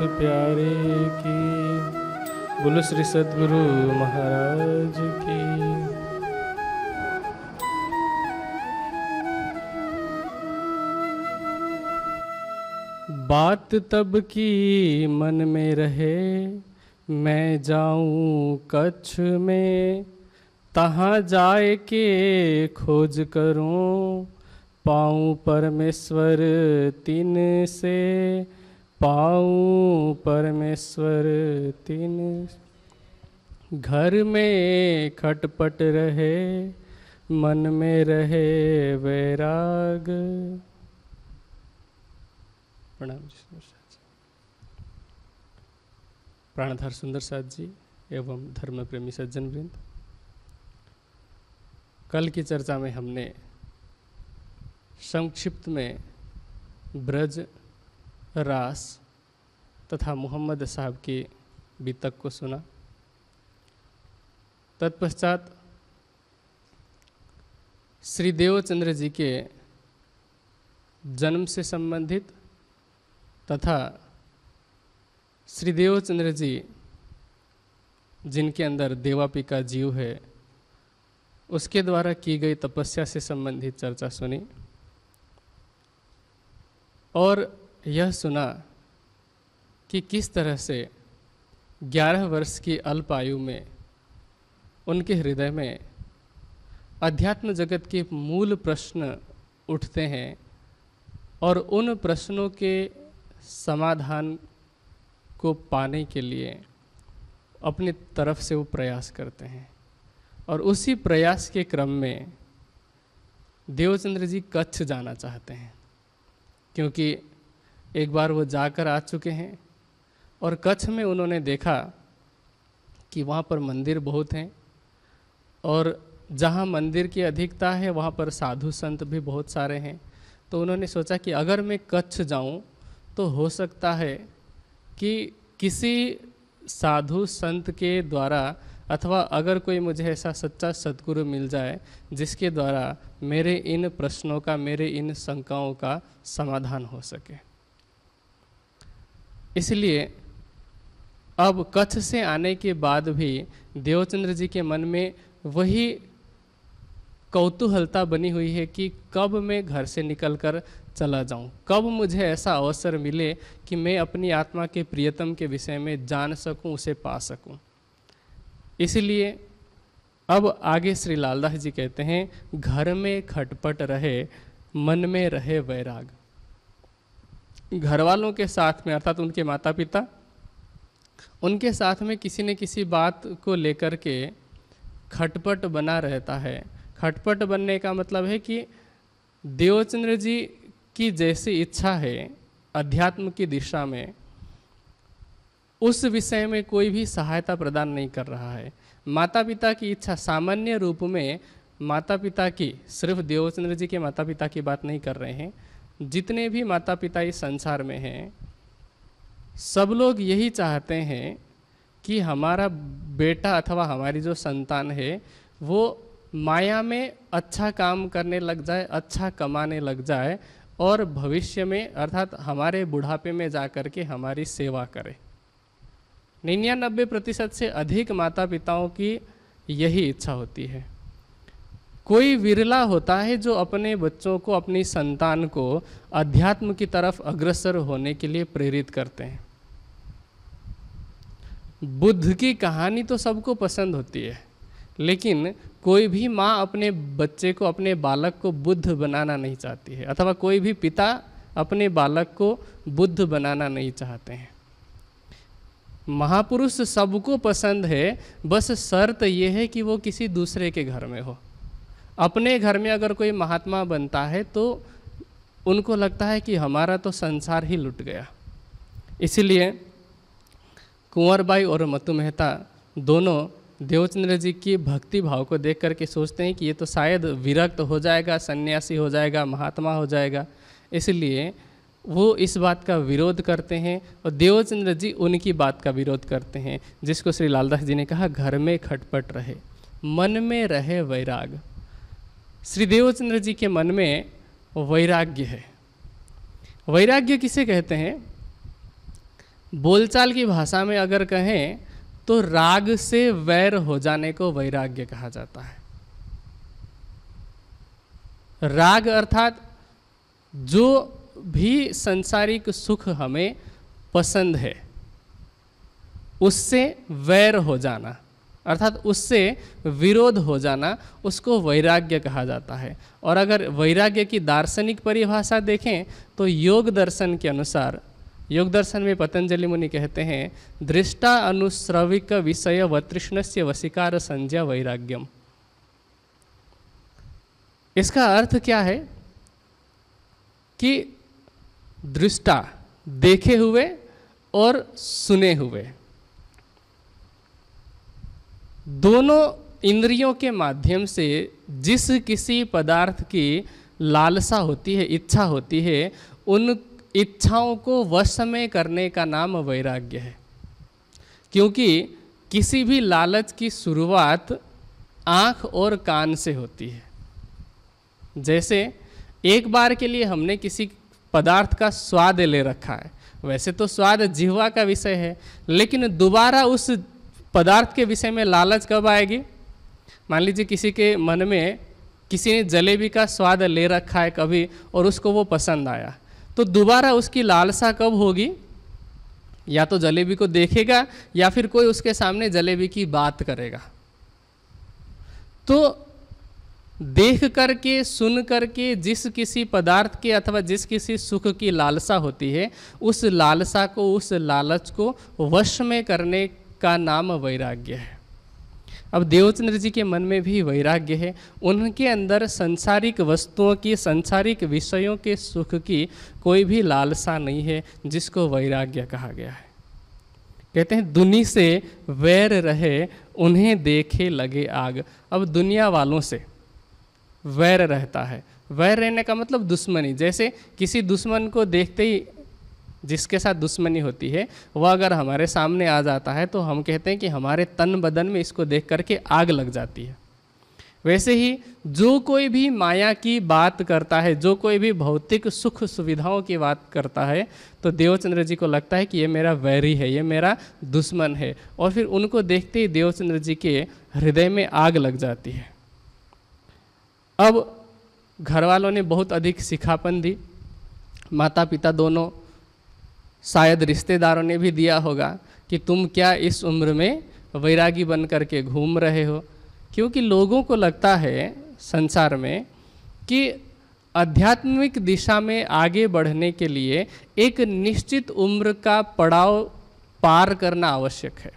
नाथ प्यारे की बोलो श्री सदगुरु महाराज की बात तब की मन में रहे मैं जाऊं कच्छ में तहाँ जाए के खोज करूं पाऊं परमेश्वर तीन से पाऊ परमेश्वर तीन घर में खटपट रहे मन में रहे वैराग प्रणाम प्राणधार सुंदर साथ जी एवं धर्म प्रेमी सज्जन वृंद कल की चर्चा में हमने संक्षिप्त में ब्रज रास तथा मोहम्मद साहब के बीतक को सुना तत्पश्चात श्री देवचंद्र जी के जन्म से संबंधित तथा श्री देवचंद्र जी जिनके अंदर देवापी का जीव है उसके द्वारा की गई तपस्या से संबंधित चर्चा सुनी और यह सुना कि किस तरह से 11 वर्ष की अल्प आयु में उनके हृदय में अध्यात्म जगत के मूल प्रश्न उठते हैं और उन प्रश्नों के समाधान को पाने के लिए अपनी तरफ से वो प्रयास करते हैं और उसी प्रयास के क्रम में देवचंद्र जी कच्छ जाना चाहते हैं क्योंकि एक बार वो जाकर आ चुके हैं और कच्छ में उन्होंने देखा कि वहाँ पर मंदिर बहुत हैं और जहाँ मंदिर की अधिकता है वहाँ पर साधु संत भी बहुत सारे हैं तो उन्होंने सोचा कि अगर मैं कच्छ जाऊँ तो हो सकता है कि किसी साधु संत के द्वारा अथवा अगर कोई मुझे ऐसा सच्चा सदगुरु मिल जाए जिसके द्वारा मेरे इन प्रश्नों का मेरे इन शंकाओं का समाधान हो सके इसलिए अब कच्छ से आने के बाद भी देवचंद्र जी के मन में वही कौतूहलता बनी हुई है कि कब मैं घर से निकलकर चला जाऊं कब मुझे ऐसा अवसर मिले कि मैं अपनी आत्मा के प्रियतम के विषय में जान सकूं उसे पा सकूं इसलिए अब आगे श्री लालदास जी कहते हैं घर में खटपट रहे मन में रहे वैराग घर वालों के साथ में अर्थात उनके माता पिता उनके साथ में किसी न किसी बात को लेकर के खटपट बना रहता है खटपट बनने का मतलब है कि देवचंद्र जी की जैसी इच्छा है अध्यात्म की दिशा में उस विषय में कोई भी सहायता प्रदान नहीं कर रहा है माता पिता की इच्छा सामान्य रूप में माता पिता की सिर्फ देवचंद्र जी के माता पिता की बात नहीं कर रहे हैं जितने भी माता पिता इस संसार में हैं सब लोग यही चाहते हैं कि हमारा बेटा अथवा हमारी जो संतान है वो माया में अच्छा काम करने लग जाए अच्छा कमाने लग जाए और भविष्य में अर्थात हमारे बुढ़ापे में जा कर के हमारी सेवा करे निन्यानबे प्रतिशत से अधिक माता पिताओं की यही इच्छा होती है कोई विरला होता है जो अपने बच्चों को अपनी संतान को अध्यात्म की तरफ अग्रसर होने के लिए प्रेरित करते हैं बुद्ध की कहानी तो सबको पसंद होती है लेकिन कोई भी माँ अपने बच्चे को अपने बालक को बुद्ध बनाना नहीं चाहती है अथवा कोई भी पिता अपने बालक को बुद्ध बनाना नहीं चाहते हैं महापुरुष सबको पसंद है बस शर्त यह है कि वो किसी दूसरे के घर में हो अपने घर में अगर कोई महात्मा बनता है तो उनको लगता है कि हमारा तो संसार ही लुट गया इसीलिए बाई और मतु मेहता दोनों देवचंद्र जी की भक्ति भाव को देख करके सोचते हैं कि ये तो शायद विरक्त हो जाएगा सन्यासी हो जाएगा महात्मा हो जाएगा इसलिए वो इस बात का विरोध करते हैं और देवचंद्र जी उनकी बात का विरोध करते हैं जिसको श्री लालदास जी ने कहा घर में खटपट रहे मन में रहे वैराग श्री देवचंद्र जी के मन में वैराग्य है वैराग्य किसे कहते हैं बोलचाल की भाषा में अगर कहें तो राग से वैर हो जाने को वैराग्य कहा जाता है राग अर्थात जो भी संसारिक सुख हमें पसंद है उससे वैर हो जाना अर्थात उससे विरोध हो जाना उसको वैराग्य कहा जाता है और अगर वैराग्य की दार्शनिक परिभाषा देखें तो योग दर्शन के अनुसार योग दर्शन में पतंजलि मुनि कहते हैं दृष्टा अनुश्रविक विषय वतृष्ण से वशिकार संज्ञा वैराग्यम इसका अर्थ क्या है कि दृष्टा देखे हुए और सुने हुए दोनों इंद्रियों के माध्यम से जिस किसी पदार्थ की लालसा होती है इच्छा होती है उन इच्छाओं को वश में करने का नाम वैराग्य है क्योंकि किसी भी लालच की शुरुआत आँख और कान से होती है जैसे एक बार के लिए हमने किसी पदार्थ का स्वाद ले रखा है वैसे तो स्वाद जिहवा का विषय है लेकिन दोबारा उस पदार्थ के विषय में लालच कब आएगी मान लीजिए किसी के मन में किसी ने जलेबी का स्वाद ले रखा है कभी और उसको वो पसंद आया तो दोबारा उसकी लालसा कब होगी या तो जलेबी को देखेगा या फिर कोई उसके सामने जलेबी की बात करेगा तो देख कर के सुन कर के जिस किसी पदार्थ के अथवा जिस किसी सुख की लालसा होती है उस लालसा को उस लालच को वश में करने का नाम वैराग्य है अब देवचंद्र जी के मन में भी वैराग्य है उनके अंदर संसारिक वस्तुओं की संसारिक विषयों के सुख की कोई भी लालसा नहीं है जिसको वैराग्य कहा गया है कहते हैं दुनी से वैर रहे उन्हें देखे लगे आग अब दुनिया वालों से वैर रहता है वैर रहने का मतलब दुश्मनी जैसे किसी दुश्मन को देखते ही जिसके साथ दुश्मनी होती है वह अगर हमारे सामने आ जाता है तो हम कहते हैं कि हमारे तन बदन में इसको देख करके आग लग जाती है वैसे ही जो कोई भी माया की बात करता है जो कोई भी भौतिक सुख सुविधाओं की बात करता है तो देवचंद्र जी को लगता है कि ये मेरा वैरी है ये मेरा दुश्मन है और फिर उनको देखते ही देवचंद्र जी के हृदय में आग लग जाती है अब घर वालों ने बहुत अधिक सिखापन दी माता पिता दोनों शायद रिश्तेदारों ने भी दिया होगा कि तुम क्या इस उम्र में वैरागी बन करके घूम रहे हो क्योंकि लोगों को लगता है संसार में कि आध्यात्मिक दिशा में आगे बढ़ने के लिए एक निश्चित उम्र का पड़ाव पार करना आवश्यक है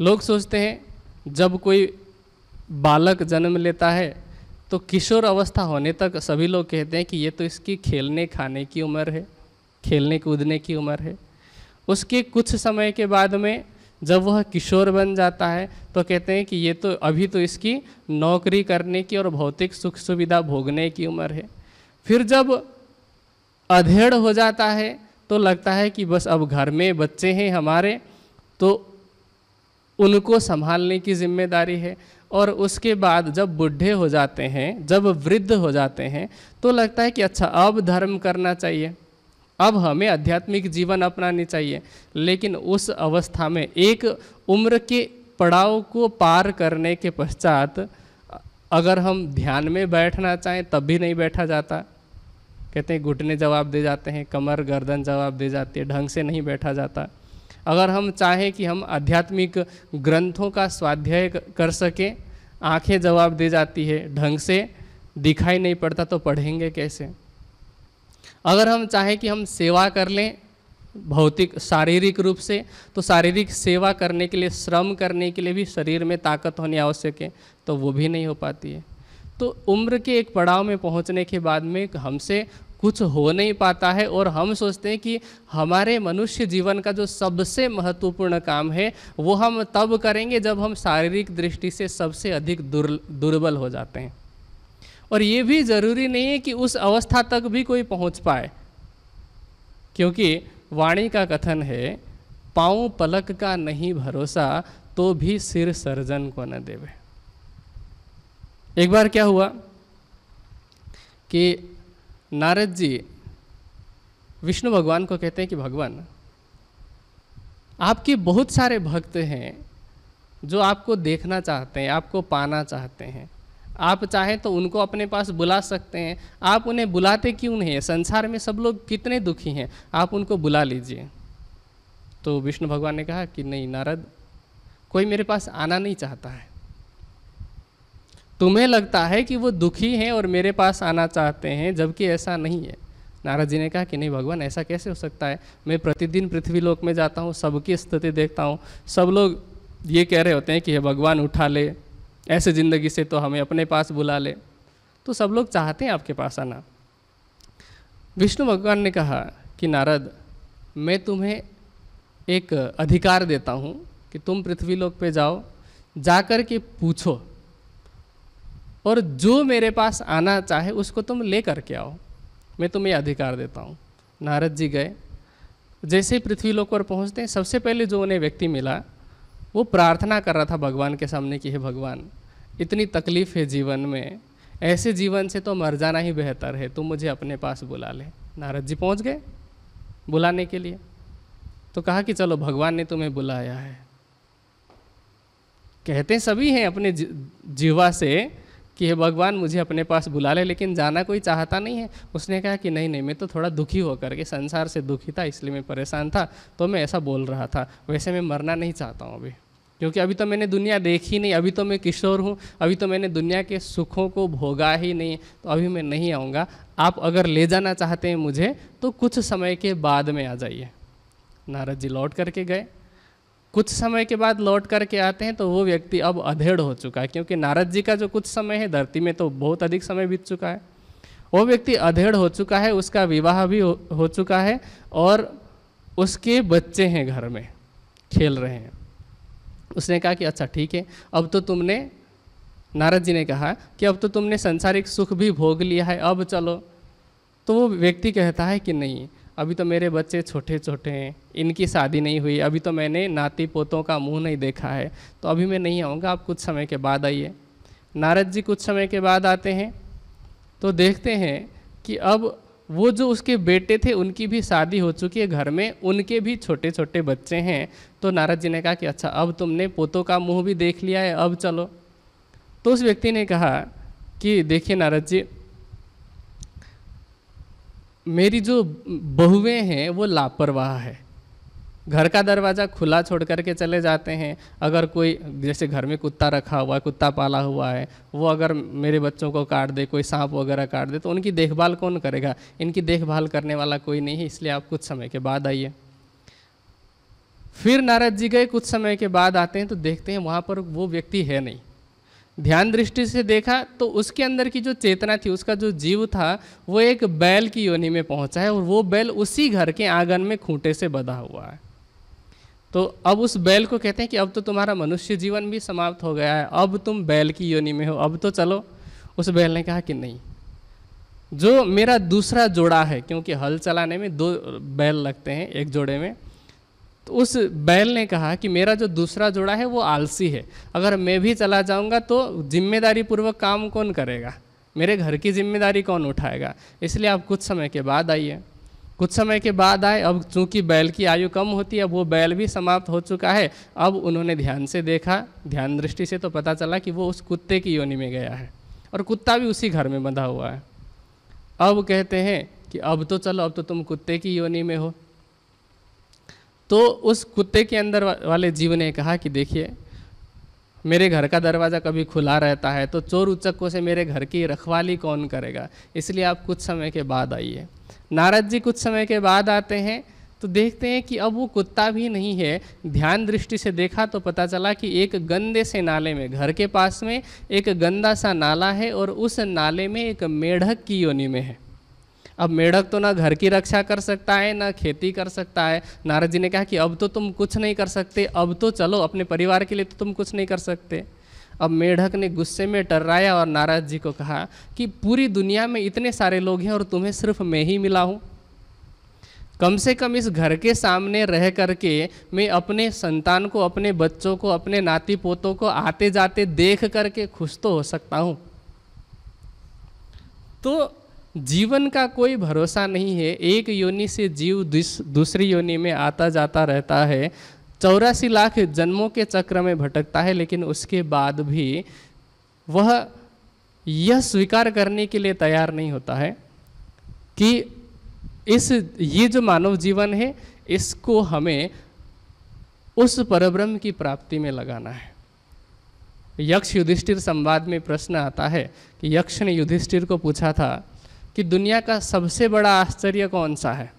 लोग सोचते हैं जब कोई बालक जन्म लेता है तो किशोर अवस्था होने तक सभी लोग कहते हैं कि ये तो इसकी खेलने खाने की उम्र है खेलने कूदने की उम्र है उसके कुछ समय के बाद में जब वह किशोर बन जाता है तो कहते हैं कि ये तो अभी तो इसकी नौकरी करने की और भौतिक सुख सुविधा भोगने की उम्र है फिर जब अधेड़ हो जाता है तो लगता है कि बस अब घर में बच्चे हैं हमारे तो उनको संभालने की जिम्मेदारी है और उसके बाद जब बुढ़े हो जाते हैं जब वृद्ध हो जाते हैं तो लगता है कि अच्छा अब धर्म करना चाहिए अब हमें आध्यात्मिक जीवन अपनानी चाहिए लेकिन उस अवस्था में एक उम्र के पड़ाव को पार करने के पश्चात अगर हम ध्यान में बैठना चाहें तब भी नहीं बैठा जाता कहते हैं घुटने जवाब दे जाते हैं कमर गर्दन जवाब दे जाती है ढंग से नहीं बैठा जाता अगर हम चाहें कि हम आध्यात्मिक ग्रंथों का स्वाध्याय कर सकें आंखें जवाब दे जाती है ढंग से दिखाई नहीं पड़ता तो पढ़ेंगे कैसे अगर हम चाहें कि हम सेवा कर लें भौतिक शारीरिक रूप से तो शारीरिक सेवा करने के लिए श्रम करने के लिए भी शरीर में ताकत होनी आवश्यक है तो वो भी नहीं हो पाती है तो उम्र के एक पड़ाव में पहुंचने के बाद में हमसे कुछ हो नहीं पाता है और हम सोचते हैं कि हमारे मनुष्य जीवन का जो सबसे महत्वपूर्ण काम है वो हम तब करेंगे जब हम शारीरिक दृष्टि से सबसे अधिक दुर्बल हो जाते हैं और ये भी ज़रूरी नहीं है कि उस अवस्था तक भी कोई पहुंच पाए क्योंकि वाणी का कथन है पाँव पलक का नहीं भरोसा तो भी सिर सर्जन को न देवे एक बार क्या हुआ कि नारद जी विष्णु भगवान को कहते हैं कि भगवान आपके बहुत सारे भक्त हैं जो आपको देखना चाहते हैं आपको पाना चाहते हैं आप चाहें तो उनको अपने पास बुला सकते हैं आप उन्हें बुलाते क्यों नहीं हैं संसार में सब लोग कितने दुखी हैं आप उनको बुला लीजिए तो विष्णु भगवान ने कहा कि नहीं नारद कोई मेरे पास आना नहीं चाहता है तुम्हें लगता है कि वो दुखी हैं और मेरे पास आना चाहते हैं जबकि ऐसा नहीं है नारद जी ने कहा कि नहीं भगवान ऐसा कैसे हो सकता है मैं प्रतिदिन पृथ्वी लोक में जाता हूँ सबकी स्थिति देखता हूँ सब लोग ये कह रहे होते हैं कि भगवान उठा ले ऐसे ज़िंदगी से तो हमें अपने पास बुला ले तो सब लोग चाहते हैं आपके पास आना विष्णु भगवान ने कहा कि नारद मैं तुम्हें एक अधिकार देता हूँ कि तुम पृथ्वी लोक पे जाओ जाकर के पूछो और जो मेरे पास आना चाहे उसको तुम ले करके आओ मैं तुम्हें अधिकार देता हूँ नारद जी गए जैसे ही पृथ्वी लोक पर पहुँचते हैं सबसे पहले जो उन्हें व्यक्ति मिला वो प्रार्थना कर रहा था भगवान के सामने कि हे भगवान इतनी तकलीफ़ है जीवन में ऐसे जीवन से तो मर जाना ही बेहतर है तुम मुझे अपने पास बुला ले नारद जी पहुँच गए बुलाने के लिए तो कहा कि चलो भगवान ने तुम्हें बुलाया है कहते सभी हैं अपने जीवा से कि हे भगवान मुझे अपने पास बुला ले लेकिन जाना कोई चाहता नहीं है उसने कहा कि नहीं नहीं मैं तो थोड़ा दुखी होकर के संसार से दुखी था इसलिए मैं परेशान था तो मैं ऐसा बोल रहा था वैसे मैं मरना नहीं चाहता हूँ अभी क्योंकि अभी तो मैंने दुनिया देखी नहीं अभी तो मैं किशोर हूँ अभी तो मैंने दुनिया के सुखों को भोगा ही नहीं तो अभी मैं नहीं आऊँगा आप अगर ले जाना चाहते हैं मुझे तो कुछ समय के बाद में आ जाइए नारद जी लौट करके गए कुछ समय के बाद लौट करके आते हैं तो वो व्यक्ति अब अधेड़ हो चुका है क्योंकि नारद जी का जो कुछ समय है धरती में तो बहुत अधिक समय बीत चुका है वो व्यक्ति अधेड़ हो चुका है उसका विवाह भी हो, हो चुका है और उसके बच्चे हैं घर में खेल रहे हैं उसने कहा कि अच्छा ठीक है अब तो तुमने नारद जी ने कहा कि अब तो तुमने संसारिक सुख भी भोग लिया है अब चलो तो वो व्यक्ति कहता है कि नहीं अभी तो मेरे बच्चे छोटे छोटे हैं इनकी शादी नहीं हुई अभी तो मैंने नाती पोतों का मुंह नहीं देखा है तो अभी मैं नहीं आऊँगा आप कुछ समय के बाद आइए नारद जी कुछ समय के बाद आते हैं तो देखते हैं कि अब वो जो उसके बेटे थे उनकी भी शादी हो चुकी है घर में उनके भी छोटे छोटे बच्चे हैं तो नारद जी ने कहा कि अच्छा अब तुमने पोतों का मुंह भी देख लिया है अब चलो तो उस व्यक्ति ने कहा कि देखिए नारद जी मेरी जो बहुएं हैं वो लापरवाह है घर का दरवाज़ा खुला छोड़ करके चले जाते हैं अगर कोई जैसे घर में कुत्ता रखा हुआ है कुत्ता पाला हुआ है वो अगर मेरे बच्चों को काट दे कोई सांप वगैरह काट दे तो उनकी देखभाल कौन करेगा इनकी देखभाल करने वाला कोई नहीं है इसलिए आप कुछ समय के बाद आइए फिर नारद जी गए कुछ समय के बाद आते हैं तो देखते हैं वहाँ पर वो व्यक्ति है नहीं ध्यान दृष्टि से देखा तो उसके अंदर की जो चेतना थी उसका जो जीव था वो एक बैल की योनि में पहुंचा है और वो बैल उसी घर के आंगन में खूंटे से बधा हुआ है तो अब उस बैल को कहते हैं कि अब तो तुम्हारा मनुष्य जीवन भी समाप्त हो गया है अब तुम बैल की योनि में हो अब तो चलो उस बैल ने कहा कि नहीं जो मेरा दूसरा जोड़ा है क्योंकि हल चलाने में दो बैल लगते हैं एक जोड़े में तो उस बैल ने कहा कि मेरा जो दूसरा जोड़ा है वो आलसी है अगर मैं भी चला जाऊंगा तो जिम्मेदारी पूर्वक काम कौन करेगा मेरे घर की जिम्मेदारी कौन उठाएगा इसलिए आप कुछ समय के बाद आइए कुछ समय के बाद आए अब चूंकि बैल की आयु कम होती है अब वो बैल भी समाप्त हो चुका है अब उन्होंने ध्यान से देखा ध्यान दृष्टि से तो पता चला कि वो उस कुत्ते की योनि में गया है और कुत्ता भी उसी घर में बंधा हुआ है अब कहते हैं कि अब तो चलो अब तो तुम कुत्ते की योनि में हो तो उस कुत्ते के अंदर वाले जीव ने कहा कि देखिए मेरे घर का दरवाज़ा कभी खुला रहता है तो चोर उचक्कों से मेरे घर की रखवाली कौन करेगा इसलिए आप कुछ समय के बाद आइए नारद जी कुछ समय के बाद आते हैं तो देखते हैं कि अब वो कुत्ता भी नहीं है ध्यान दृष्टि से देखा तो पता चला कि एक गंदे से नाले में घर के पास में एक गंदा सा नाला है और उस नाले में एक मेढक की योनि में है अब मेढक तो ना घर की रक्षा कर सकता है ना खेती कर सकता है नारद जी ने कहा कि अब तो तुम कुछ नहीं कर सकते अब तो चलो अपने परिवार के लिए तो तुम कुछ नहीं कर सकते अब मेढक ने गुस्से में टर्राया और नाराज जी को कहा कि पूरी दुनिया में इतने सारे लोग हैं और तुम्हें सिर्फ मैं ही मिला हूँ कम से कम इस घर के सामने रह करके मैं अपने संतान को अपने बच्चों को अपने नाती पोतों को आते जाते देख करके खुश तो हो सकता हूँ तो जीवन का कोई भरोसा नहीं है एक योनि से जीव दूसरी योनि में आता जाता रहता है चौरासी लाख जन्मों के चक्र में भटकता है लेकिन उसके बाद भी वह यह स्वीकार करने के लिए तैयार नहीं होता है कि इस ये जो मानव जीवन है इसको हमें उस परब्रह्म की प्राप्ति में लगाना है यक्ष युधिष्ठिर संवाद में प्रश्न आता है कि यक्ष ने युधिष्ठिर को पूछा था कि दुनिया का सबसे बड़ा आश्चर्य कौन सा है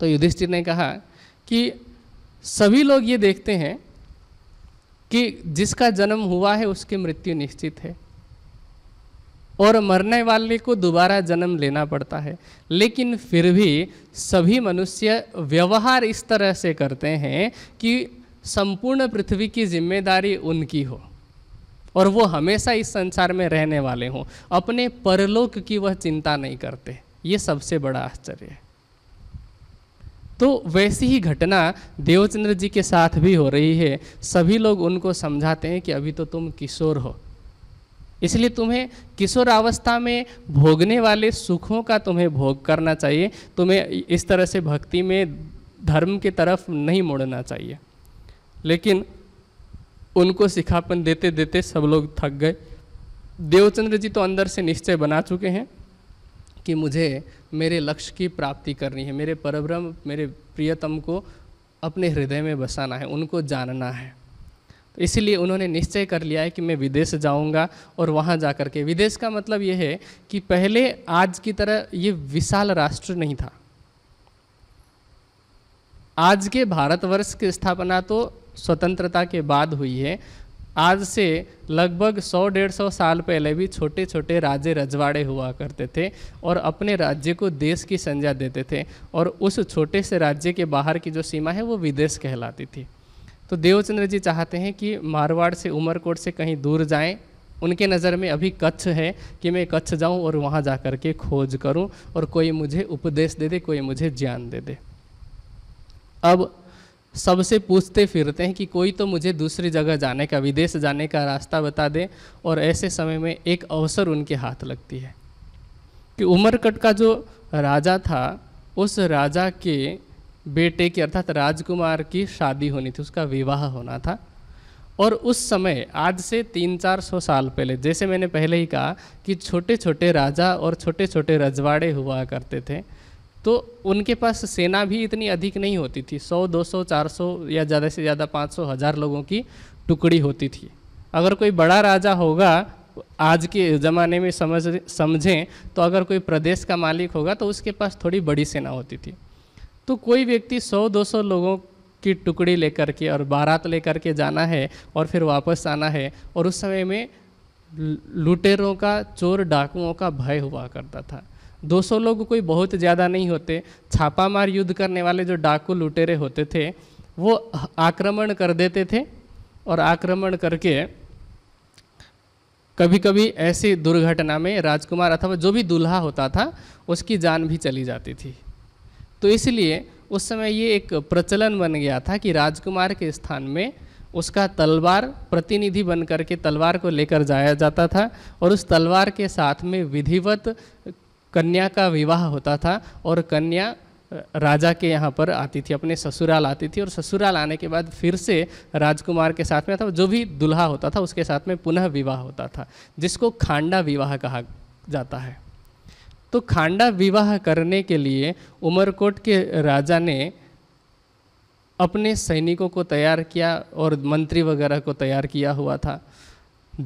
तो युधिष्ठिर ने कहा कि सभी लोग ये देखते हैं कि जिसका जन्म हुआ है उसकी मृत्यु निश्चित है और मरने वाले को दोबारा जन्म लेना पड़ता है लेकिन फिर भी सभी मनुष्य व्यवहार इस तरह से करते हैं कि संपूर्ण पृथ्वी की जिम्मेदारी उनकी हो और वो हमेशा इस संसार में रहने वाले हों अपने परलोक की वह चिंता नहीं करते ये सबसे बड़ा आश्चर्य है तो वैसी ही घटना देवचंद्र जी के साथ भी हो रही है सभी लोग उनको समझाते हैं कि अभी तो तुम किशोर हो इसलिए तुम्हें किशोरावस्था में भोगने वाले सुखों का तुम्हें भोग करना चाहिए तुम्हें इस तरह से भक्ति में धर्म के तरफ नहीं मुड़ना चाहिए लेकिन उनको सिखापन देते देते सब लोग थक गए देवचंद्र जी तो अंदर से निश्चय बना चुके हैं कि मुझे मेरे लक्ष्य की प्राप्ति करनी है मेरे परब्रह्म मेरे प्रियतम को अपने हृदय में बसाना है उनको जानना है तो इसीलिए उन्होंने निश्चय कर लिया है कि मैं विदेश जाऊंगा और वहाँ जा कर के विदेश का मतलब ये है कि पहले आज की तरह ये विशाल राष्ट्र नहीं था आज के भारतवर्ष की स्थापना तो स्वतंत्रता के बाद हुई है आज से लगभग 100 सौ साल पहले भी छोटे छोटे राजे रजवाड़े हुआ करते थे और अपने राज्य को देश की संज्ञा देते थे और उस छोटे से राज्य के बाहर की जो सीमा है वो विदेश कहलाती थी तो देवचंद्र जी चाहते हैं कि मारवाड़ से उमरकोट से कहीं दूर जाएं उनके नज़र में अभी कच्छ है कि मैं कच्छ जाऊं और वहाँ जा कर के खोज करूं और कोई मुझे उपदेश दे दे कोई मुझे ज्ञान दे दे अब सबसे पूछते फिरते हैं कि कोई तो मुझे दूसरी जगह जाने का विदेश जाने का रास्ता बता दे और ऐसे समय में एक अवसर उनके हाथ लगती है कि उमरकट का जो राजा था उस राजा के बेटे की अर्थात राजकुमार की शादी होनी थी उसका विवाह होना था और उस समय आज से तीन चार सौ साल पहले जैसे मैंने पहले ही कहा कि छोटे छोटे राजा और छोटे छोटे रजवाड़े हुआ करते थे तो उनके पास सेना भी इतनी अधिक नहीं होती थी 100, 200, 400 या ज़्यादा से ज़्यादा 500, हज़ार लोगों की टुकड़ी होती थी अगर कोई बड़ा राजा होगा आज के ज़माने में समझ समझें तो अगर कोई प्रदेश का मालिक होगा तो उसके पास थोड़ी बड़ी सेना होती थी तो कोई व्यक्ति 100 200 लोगों की टुकड़ी लेकर के और बारात लेकर के जाना है और फिर वापस आना है और उस समय में लुटेरों का चोर डाकुओं का भय हुआ करता था 200 लोग कोई बहुत ज़्यादा नहीं होते छापामार युद्ध करने वाले जो डाकू लुटेरे होते थे वो आक्रमण कर देते थे और आक्रमण करके कभी कभी ऐसी दुर्घटना में राजकुमार अथवा जो भी दूल्हा होता था उसकी जान भी चली जाती थी तो इसलिए उस समय ये एक प्रचलन बन गया था कि राजकुमार के स्थान में उसका तलवार प्रतिनिधि बन करके तलवार को लेकर जाया जाता था और उस तलवार के साथ में विधिवत कन्या का विवाह होता था और कन्या राजा के यहाँ पर आती थी अपने ससुराल आती थी और ससुराल आने के बाद फिर से राजकुमार के साथ में था जो भी दुल्हा होता था उसके साथ में पुनः विवाह होता था जिसको खांडा विवाह कहा जाता है तो खांडा विवाह करने के लिए उमरकोट के राजा ने अपने सैनिकों को तैयार किया और मंत्री वगैरह को तैयार किया हुआ था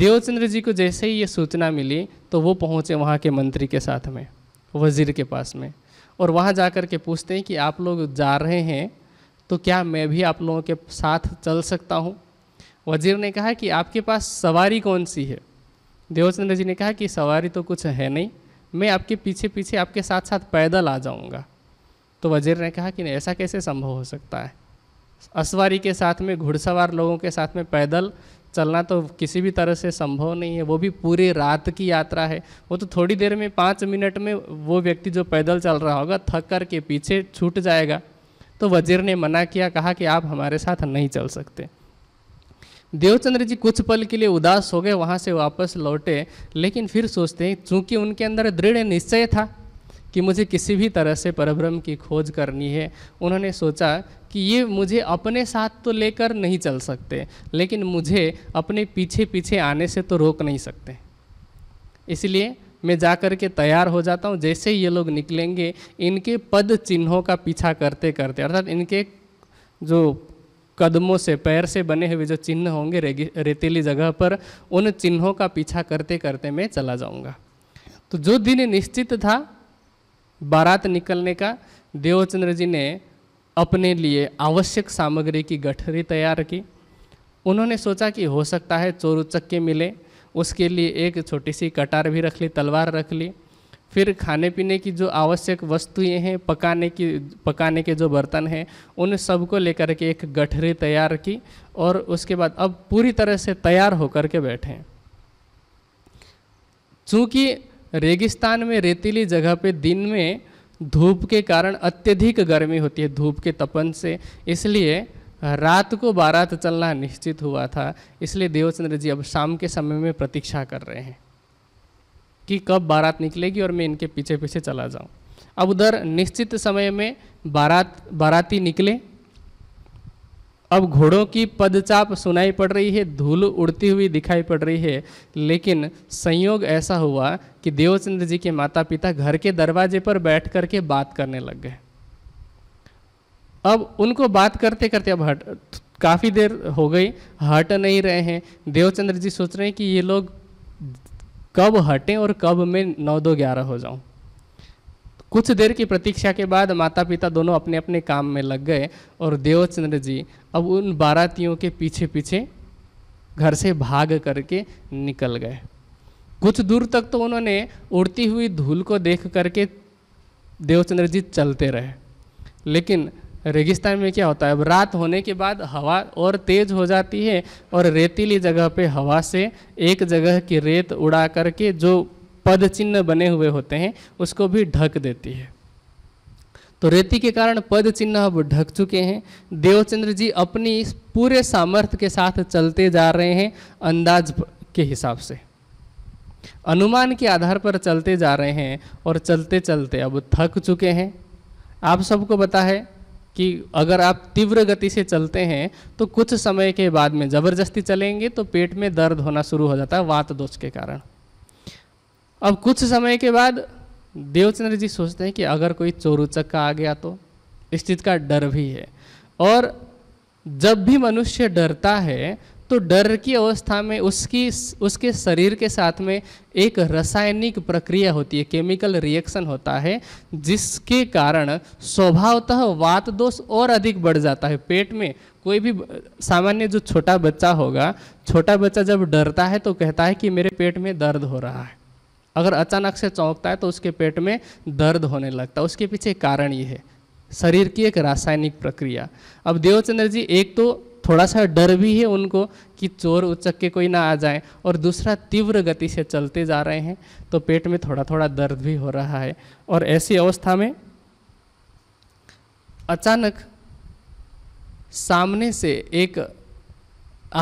देवचंद्र जी को जैसे ही ये सूचना मिली तो वो पहुँचे वहाँ के मंत्री के साथ में वज़ीर के पास में और वहाँ जा कर के पूछते हैं कि आप लोग जा रहे हैं तो क्या मैं भी आप लोगों के साथ चल सकता हूँ वज़ीर ने कहा कि आपके पास सवारी कौन सी है देवचंद्र जी ने कहा कि सवारी तो कुछ है नहीं मैं आपके पीछे पीछे आपके साथ साथ पैदल आ जाऊँगा तो वजीर ने कहा कि नहीं ऐसा कैसे संभव हो सकता है असवारी के साथ में घुड़सवार लोगों के साथ में पैदल चलना तो किसी भी तरह से संभव नहीं है वो भी पूरी रात की यात्रा है वो तो थोड़ी देर में पाँच मिनट में वो व्यक्ति जो पैदल चल रहा होगा थक कर के पीछे छूट जाएगा तो वजीर ने मना किया कहा कि आप हमारे साथ नहीं चल सकते देवचंद्र जी कुछ पल के लिए उदास हो गए वहाँ से वापस लौटे लेकिन फिर सोचते हैं चूँकि उनके अंदर दृढ़ निश्चय था कि मुझे किसी भी तरह से परब्रह्म की खोज करनी है उन्होंने सोचा कि ये मुझे अपने साथ तो लेकर नहीं चल सकते लेकिन मुझे अपने पीछे पीछे आने से तो रोक नहीं सकते इसलिए मैं जा कर के तैयार हो जाता हूँ जैसे ये लोग निकलेंगे इनके पद चिन्हों का पीछा करते करते अर्थात इनके जो कदमों से पैर से बने हुए जो चिन्ह होंगे रेतीली जगह पर उन चिन्हों का पीछा करते करते मैं चला जाऊँगा तो जो दिन निश्चित था बारात निकलने का देवचंद्र जी ने अपने लिए आवश्यक सामग्री की गठरी तैयार की उन्होंने सोचा कि हो सकता है चोर उचक्के मिले उसके लिए एक छोटी सी कटार भी रख ली तलवार रख ली फिर खाने पीने की जो आवश्यक वस्तुएं हैं पकाने की पकाने के जो बर्तन हैं उन सबको लेकर के एक गठरी तैयार की और उसके बाद अब पूरी तरह से तैयार होकर के बैठे चूँकि रेगिस्तान में रेतीली जगह पे दिन में धूप के कारण अत्यधिक गर्मी होती है धूप के तपन से इसलिए रात को बारात चलना निश्चित हुआ था इसलिए देवचंद्र जी अब शाम के समय में प्रतीक्षा कर रहे हैं कि कब बारात निकलेगी और मैं इनके पीछे पीछे चला जाऊं अब उधर निश्चित समय में बारात बाराती निकले अब घोड़ों की पदचाप सुनाई पड़ रही है धूल उड़ती हुई दिखाई पड़ रही है लेकिन संयोग ऐसा हुआ कि देवचंद्र जी के माता पिता घर के दरवाजे पर बैठ कर के बात करने लग गए अब उनको बात करते करते अब हट काफ़ी देर हो गई हट नहीं रहे हैं देवचंद्र जी सोच रहे हैं कि ये लोग कब हटें और कब मैं नौ दो ग्यारह हो जाऊं कुछ देर की प्रतीक्षा के बाद माता पिता दोनों अपने अपने काम में लग गए और देवचंद्र जी अब उन बारातियों के पीछे पीछे घर से भाग करके निकल गए कुछ दूर तक तो उन्होंने उड़ती हुई धूल को देख करके देवचंद्र जी चलते रहे लेकिन रेगिस्तान में क्या होता है अब रात होने के बाद हवा और तेज़ हो जाती है और रेतीली जगह पे हवा से एक जगह की रेत उड़ा करके जो पद चिन्ह बने हुए होते हैं उसको भी ढक देती है तो रेती के कारण पद चिन्ह अब ढक चुके हैं देवचंद्र जी अपनी इस पूरे सामर्थ्य के साथ चलते जा रहे हैं अंदाज के हिसाब से अनुमान के आधार पर चलते जा रहे हैं और चलते चलते अब थक चुके हैं आप सबको पता है कि अगर आप तीव्र गति से चलते हैं तो कुछ समय के बाद में ज़बरदस्ती चलेंगे तो पेट में दर्द होना शुरू हो जाता है वात दोष के कारण अब कुछ समय के बाद देवचंद्र जी सोचते हैं कि अगर कोई चोरूचक का आ गया तो इस चीज़ का डर भी है और जब भी मनुष्य डरता है तो डर की अवस्था में उसकी उसके शरीर के साथ में एक रासायनिक प्रक्रिया होती है केमिकल रिएक्शन होता है जिसके कारण स्वभावतः वात दोष और अधिक बढ़ जाता है पेट में कोई भी सामान्य जो छोटा बच्चा होगा छोटा बच्चा जब डरता है तो कहता है कि मेरे पेट में दर्द हो रहा है अगर अचानक से चौंकता है तो उसके पेट में दर्द होने लगता है उसके पीछे कारण ये है शरीर की एक रासायनिक प्रक्रिया अब देवचंद्र जी एक तो थोड़ा सा डर भी है उनको कि चोर उचक के कोई ना आ जाए और दूसरा तीव्र गति से चलते जा रहे हैं तो पेट में थोड़ा थोड़ा दर्द भी हो रहा है और ऐसी अवस्था में अचानक सामने से एक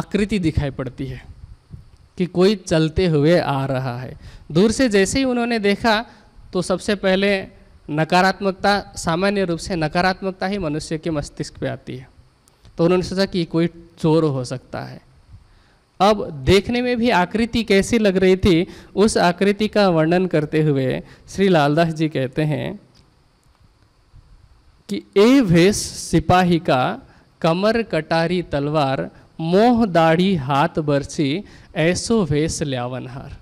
आकृति दिखाई पड़ती है कि कोई चलते हुए आ रहा है दूर से जैसे ही उन्होंने देखा तो सबसे पहले नकारात्मकता सामान्य रूप से नकारात्मकता ही मनुष्य के मस्तिष्क पे आती है तो उन्होंने सोचा कि कोई चोर हो सकता है अब देखने में भी आकृति कैसी लग रही थी उस आकृति का वर्णन करते हुए श्री लालदास जी कहते हैं कि ए भेष सिपाही का कमर कटारी तलवार मोह दाढ़ी हाथ बरसी ऐसो भेष लियावनहार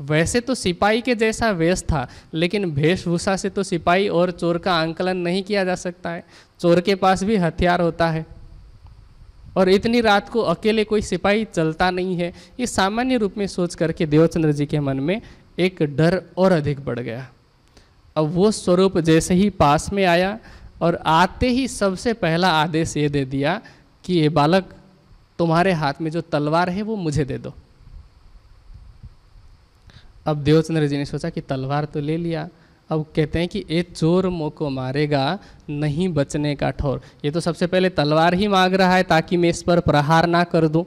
वैसे तो सिपाही के जैसा वेश था लेकिन वेशभूषा से तो सिपाही और चोर का आंकलन नहीं किया जा सकता है चोर के पास भी हथियार होता है और इतनी रात को अकेले कोई सिपाही चलता नहीं है ये सामान्य रूप में सोच करके देवचंद्र जी के मन में एक डर और अधिक बढ़ गया अब वो स्वरूप जैसे ही पास में आया और आते ही सबसे पहला आदेश ये दे दिया कि ये बालक तुम्हारे हाथ में जो तलवार है वो मुझे दे दो अब देवचंद्र जी ने सोचा कि तलवार तो ले लिया अब कहते हैं कि ये चोर मोको मारेगा नहीं बचने का ठोर ये तो सबसे पहले तलवार ही मांग रहा है ताकि मैं इस पर प्रहार ना कर दूं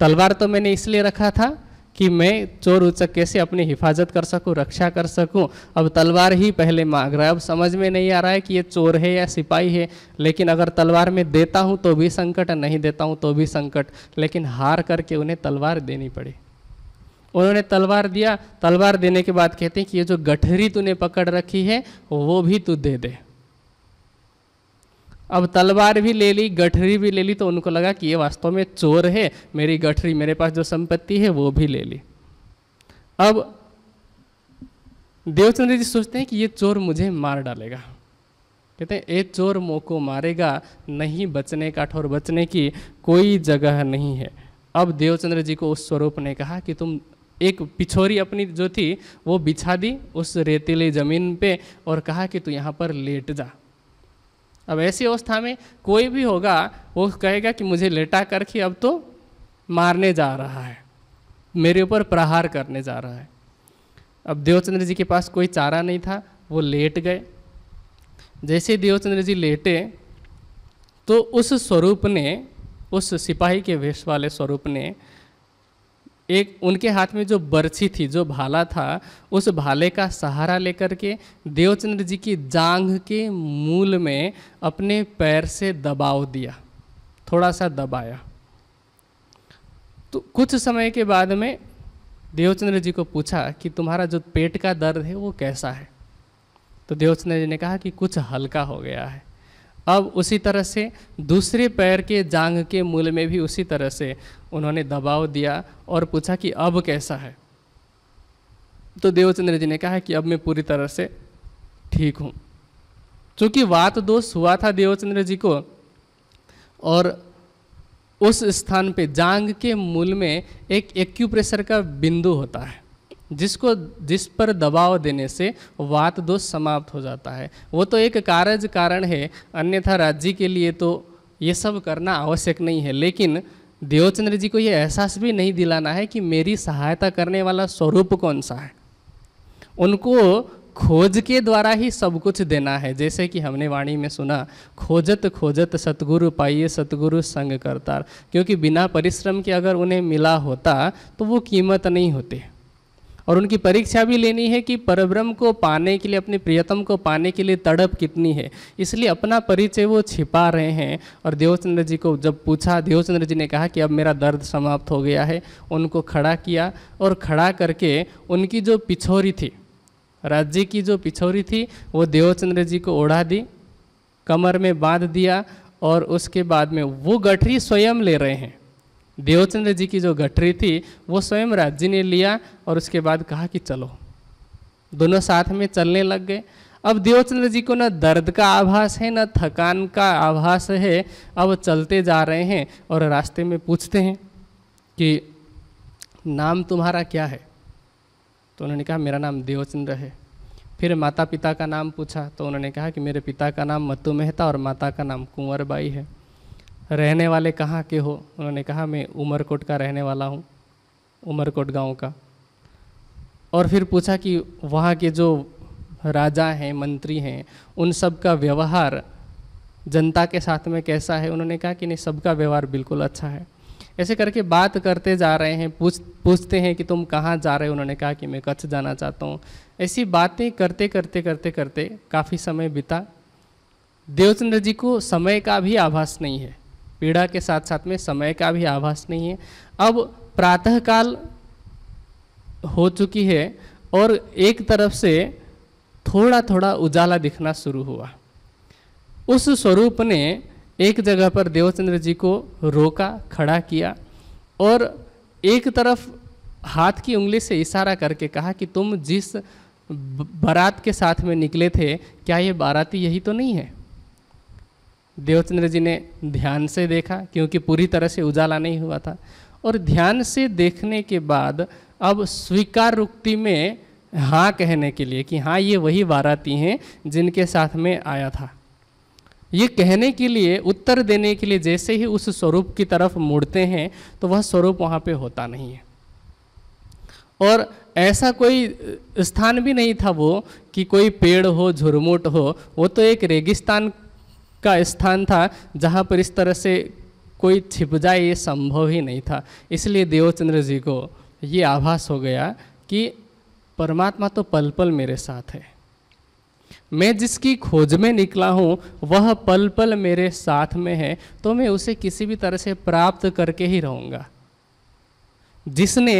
तलवार तो मैंने इसलिए रखा था कि मैं चोर उचक्के से अपनी हिफाजत कर सकूं रक्षा कर सकूं अब तलवार ही पहले मांग रहा है अब समझ में नहीं आ रहा है कि ये चोर है या सिपाही है लेकिन अगर तलवार में देता हूं तो भी संकट नहीं देता हूं तो भी संकट लेकिन हार करके उन्हें तलवार देनी पड़ी उन्होंने तलवार दिया तलवार देने के बाद कहते हैं कि ये जो गठरी तूने पकड़ रखी है वो भी तू दे दे अब तलवार भी ले ली गठरी भी ले ली तो उनको लगा कि ये वास्तव में चोर है मेरी गठरी मेरे पास जो संपत्ति है वो भी ले ली अब देवचंद्र जी सोचते हैं कि ये चोर मुझे मार डालेगा कहते हैं ये चोर मोको मारेगा नहीं बचने का ठोर बचने की कोई जगह नहीं है अब देवचंद्र जी को उस स्वरूप ने कहा कि तुम एक पिछोरी अपनी जो थी वो बिछा दी उस रेतीली ज़मीन पे और कहा कि तू यहाँ पर लेट जा अब ऐसी अवस्था में कोई भी होगा वो कहेगा कि मुझे लेटा करके अब तो मारने जा रहा है मेरे ऊपर प्रहार करने जा रहा है अब देवचंद्र जी के पास कोई चारा नहीं था वो लेट गए जैसे देवचंद्र जी लेटे तो उस स्वरूप ने उस सिपाही के वेश वाले स्वरूप ने एक उनके हाथ में जो बर्छी थी जो भाला था उस भाले का सहारा लेकर के देवचंद्र जी की जांघ के मूल में अपने पैर से दबाव दिया थोड़ा सा दबाया तो कुछ समय के बाद में देवचंद्र जी को पूछा कि तुम्हारा जो पेट का दर्द है वो कैसा है तो देवचंद्र जी ने कहा कि कुछ हल्का हो गया है अब उसी तरह से दूसरे पैर के जांग के मूल में भी उसी तरह से उन्होंने दबाव दिया और पूछा कि अब कैसा है तो देवचंद्र जी ने कहा कि अब मैं पूरी तरह से ठीक हूँ चूँकि वात दोष हुआ था देवचंद्र जी को और उस स्थान पे जांग के मूल में एक एक्यूप्रेशर का बिंदु होता है जिसको जिस पर दबाव देने से वात दोष समाप्त हो जाता है वो तो एक कारज कारण है अन्यथा राज्य के लिए तो ये सब करना आवश्यक नहीं है लेकिन देवचंद्र जी को ये एहसास भी नहीं दिलाना है कि मेरी सहायता करने वाला स्वरूप कौन सा है उनको खोज के द्वारा ही सब कुछ देना है जैसे कि हमने वाणी में सुना खोजत खोजत सतगुरु पाइए सतगुरु संग करतार क्योंकि बिना परिश्रम के अगर उन्हें मिला होता तो वो कीमत नहीं होती और उनकी परीक्षा भी लेनी है कि परब्रह्म को पाने के लिए अपने प्रियतम को पाने के लिए तड़प कितनी है इसलिए अपना परिचय वो छिपा रहे हैं और देवचंद्र जी को जब पूछा देवचंद्र जी ने कहा कि अब मेरा दर्द समाप्त हो गया है उनको खड़ा किया और खड़ा करके उनकी जो पिछोरी थी राज्य की जो पिछोरी थी वो देवचंद्र जी को ओढ़ा दी कमर में बांध दिया और उसके बाद में वो गठरी स्वयं ले रहे हैं देवचंद्र जी की जो गठरी थी वो स्वयं राज्य ने लिया और उसके बाद कहा कि चलो दोनों साथ में चलने लग गए अब देवचंद्र जी को ना दर्द का आभास है ना थकान का आभास है अब चलते जा रहे हैं और रास्ते में पूछते हैं कि नाम तुम्हारा क्या है तो उन्होंने कहा मेरा नाम देवचंद्र है फिर माता पिता का नाम पूछा तो उन्होंने कहा कि मेरे पिता का नाम मत्तु मेहता और माता का नाम कुंवर बाई है रहने वाले कहाँ के हो उन्होंने कहा मैं उमरकोट का रहने वाला हूँ उमरकोट गांव का और फिर पूछा कि वहाँ के जो राजा हैं मंत्री हैं उन सब का व्यवहार जनता के साथ में कैसा है उन्होंने कहा कि नहीं सबका व्यवहार बिल्कुल अच्छा है ऐसे करके बात करते जा रहे हैं पूछ पूछते हैं कि तुम कहाँ जा रहे हो उन्होंने कहा कि मैं कच्छ जाना चाहता हूँ ऐसी बातें करते करते करते करते काफ़ी समय बिता देवचंद्र जी को समय का भी आभास नहीं है पीड़ा के साथ साथ में समय का भी आभास नहीं है अब प्रातःकाल हो चुकी है और एक तरफ से थोड़ा थोड़ा उजाला दिखना शुरू हुआ उस स्वरूप ने एक जगह पर देवचंद्र जी को रोका खड़ा किया और एक तरफ हाथ की उंगली से इशारा करके कहा कि तुम जिस बारात के साथ में निकले थे क्या ये बाराती यही तो नहीं है देवचंद्र जी ने ध्यान से देखा क्योंकि पूरी तरह से उजाला नहीं हुआ था और ध्यान से देखने के बाद अब स्वीकार उक्ति में हाँ कहने के लिए कि हाँ ये वही बाराती हैं जिनके साथ में आया था ये कहने के लिए उत्तर देने के लिए जैसे ही उस स्वरूप की तरफ मुड़ते हैं तो वह स्वरूप वहाँ पे होता नहीं है और ऐसा कोई स्थान भी नहीं था वो कि कोई पेड़ हो झुरमुट हो वो तो एक रेगिस्तान का स्थान था जहाँ पर इस तरह से कोई छिप जाए ये संभव ही नहीं था इसलिए देवचंद्र जी को ये आभास हो गया कि परमात्मा तो पल पल मेरे साथ है मैं जिसकी खोज में निकला हूँ वह पल पल मेरे साथ में है तो मैं उसे किसी भी तरह से प्राप्त करके ही रहूँगा जिसने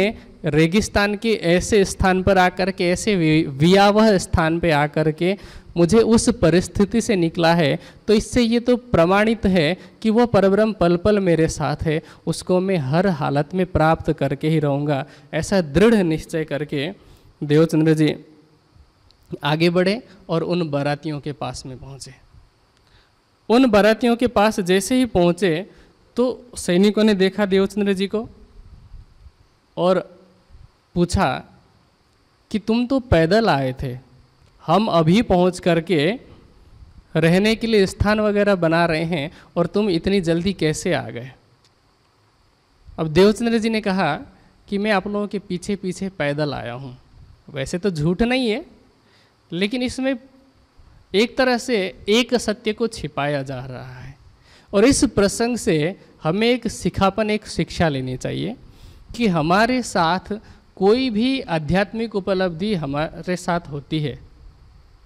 रेगिस्तान के ऐसे स्थान पर आकर के ऐसे वियावह स्थान पर आकर के मुझे उस परिस्थिति से निकला है तो इससे ये तो प्रमाणित है कि वो परब्रह्म पल पल मेरे साथ है उसको मैं हर हालत में प्राप्त करके ही रहूँगा ऐसा दृढ़ निश्चय करके देवचंद्र जी आगे बढ़े और उन बारातियों के पास में पहुँचे उन बारातियों के पास जैसे ही पहुँचे तो सैनिकों ने देखा देवचंद्र जी को और पूछा कि तुम तो पैदल आए थे हम अभी पहुंच करके रहने के लिए स्थान वगैरह बना रहे हैं और तुम इतनी जल्दी कैसे आ गए अब देवचंद्र जी ने कहा कि मैं आप लोगों के पीछे पीछे पैदल आया हूँ वैसे तो झूठ नहीं है लेकिन इसमें एक तरह से एक सत्य को छिपाया जा रहा है और इस प्रसंग से हमें एक सिखापन एक शिक्षा लेनी चाहिए कि हमारे साथ कोई भी आध्यात्मिक उपलब्धि हमारे साथ होती है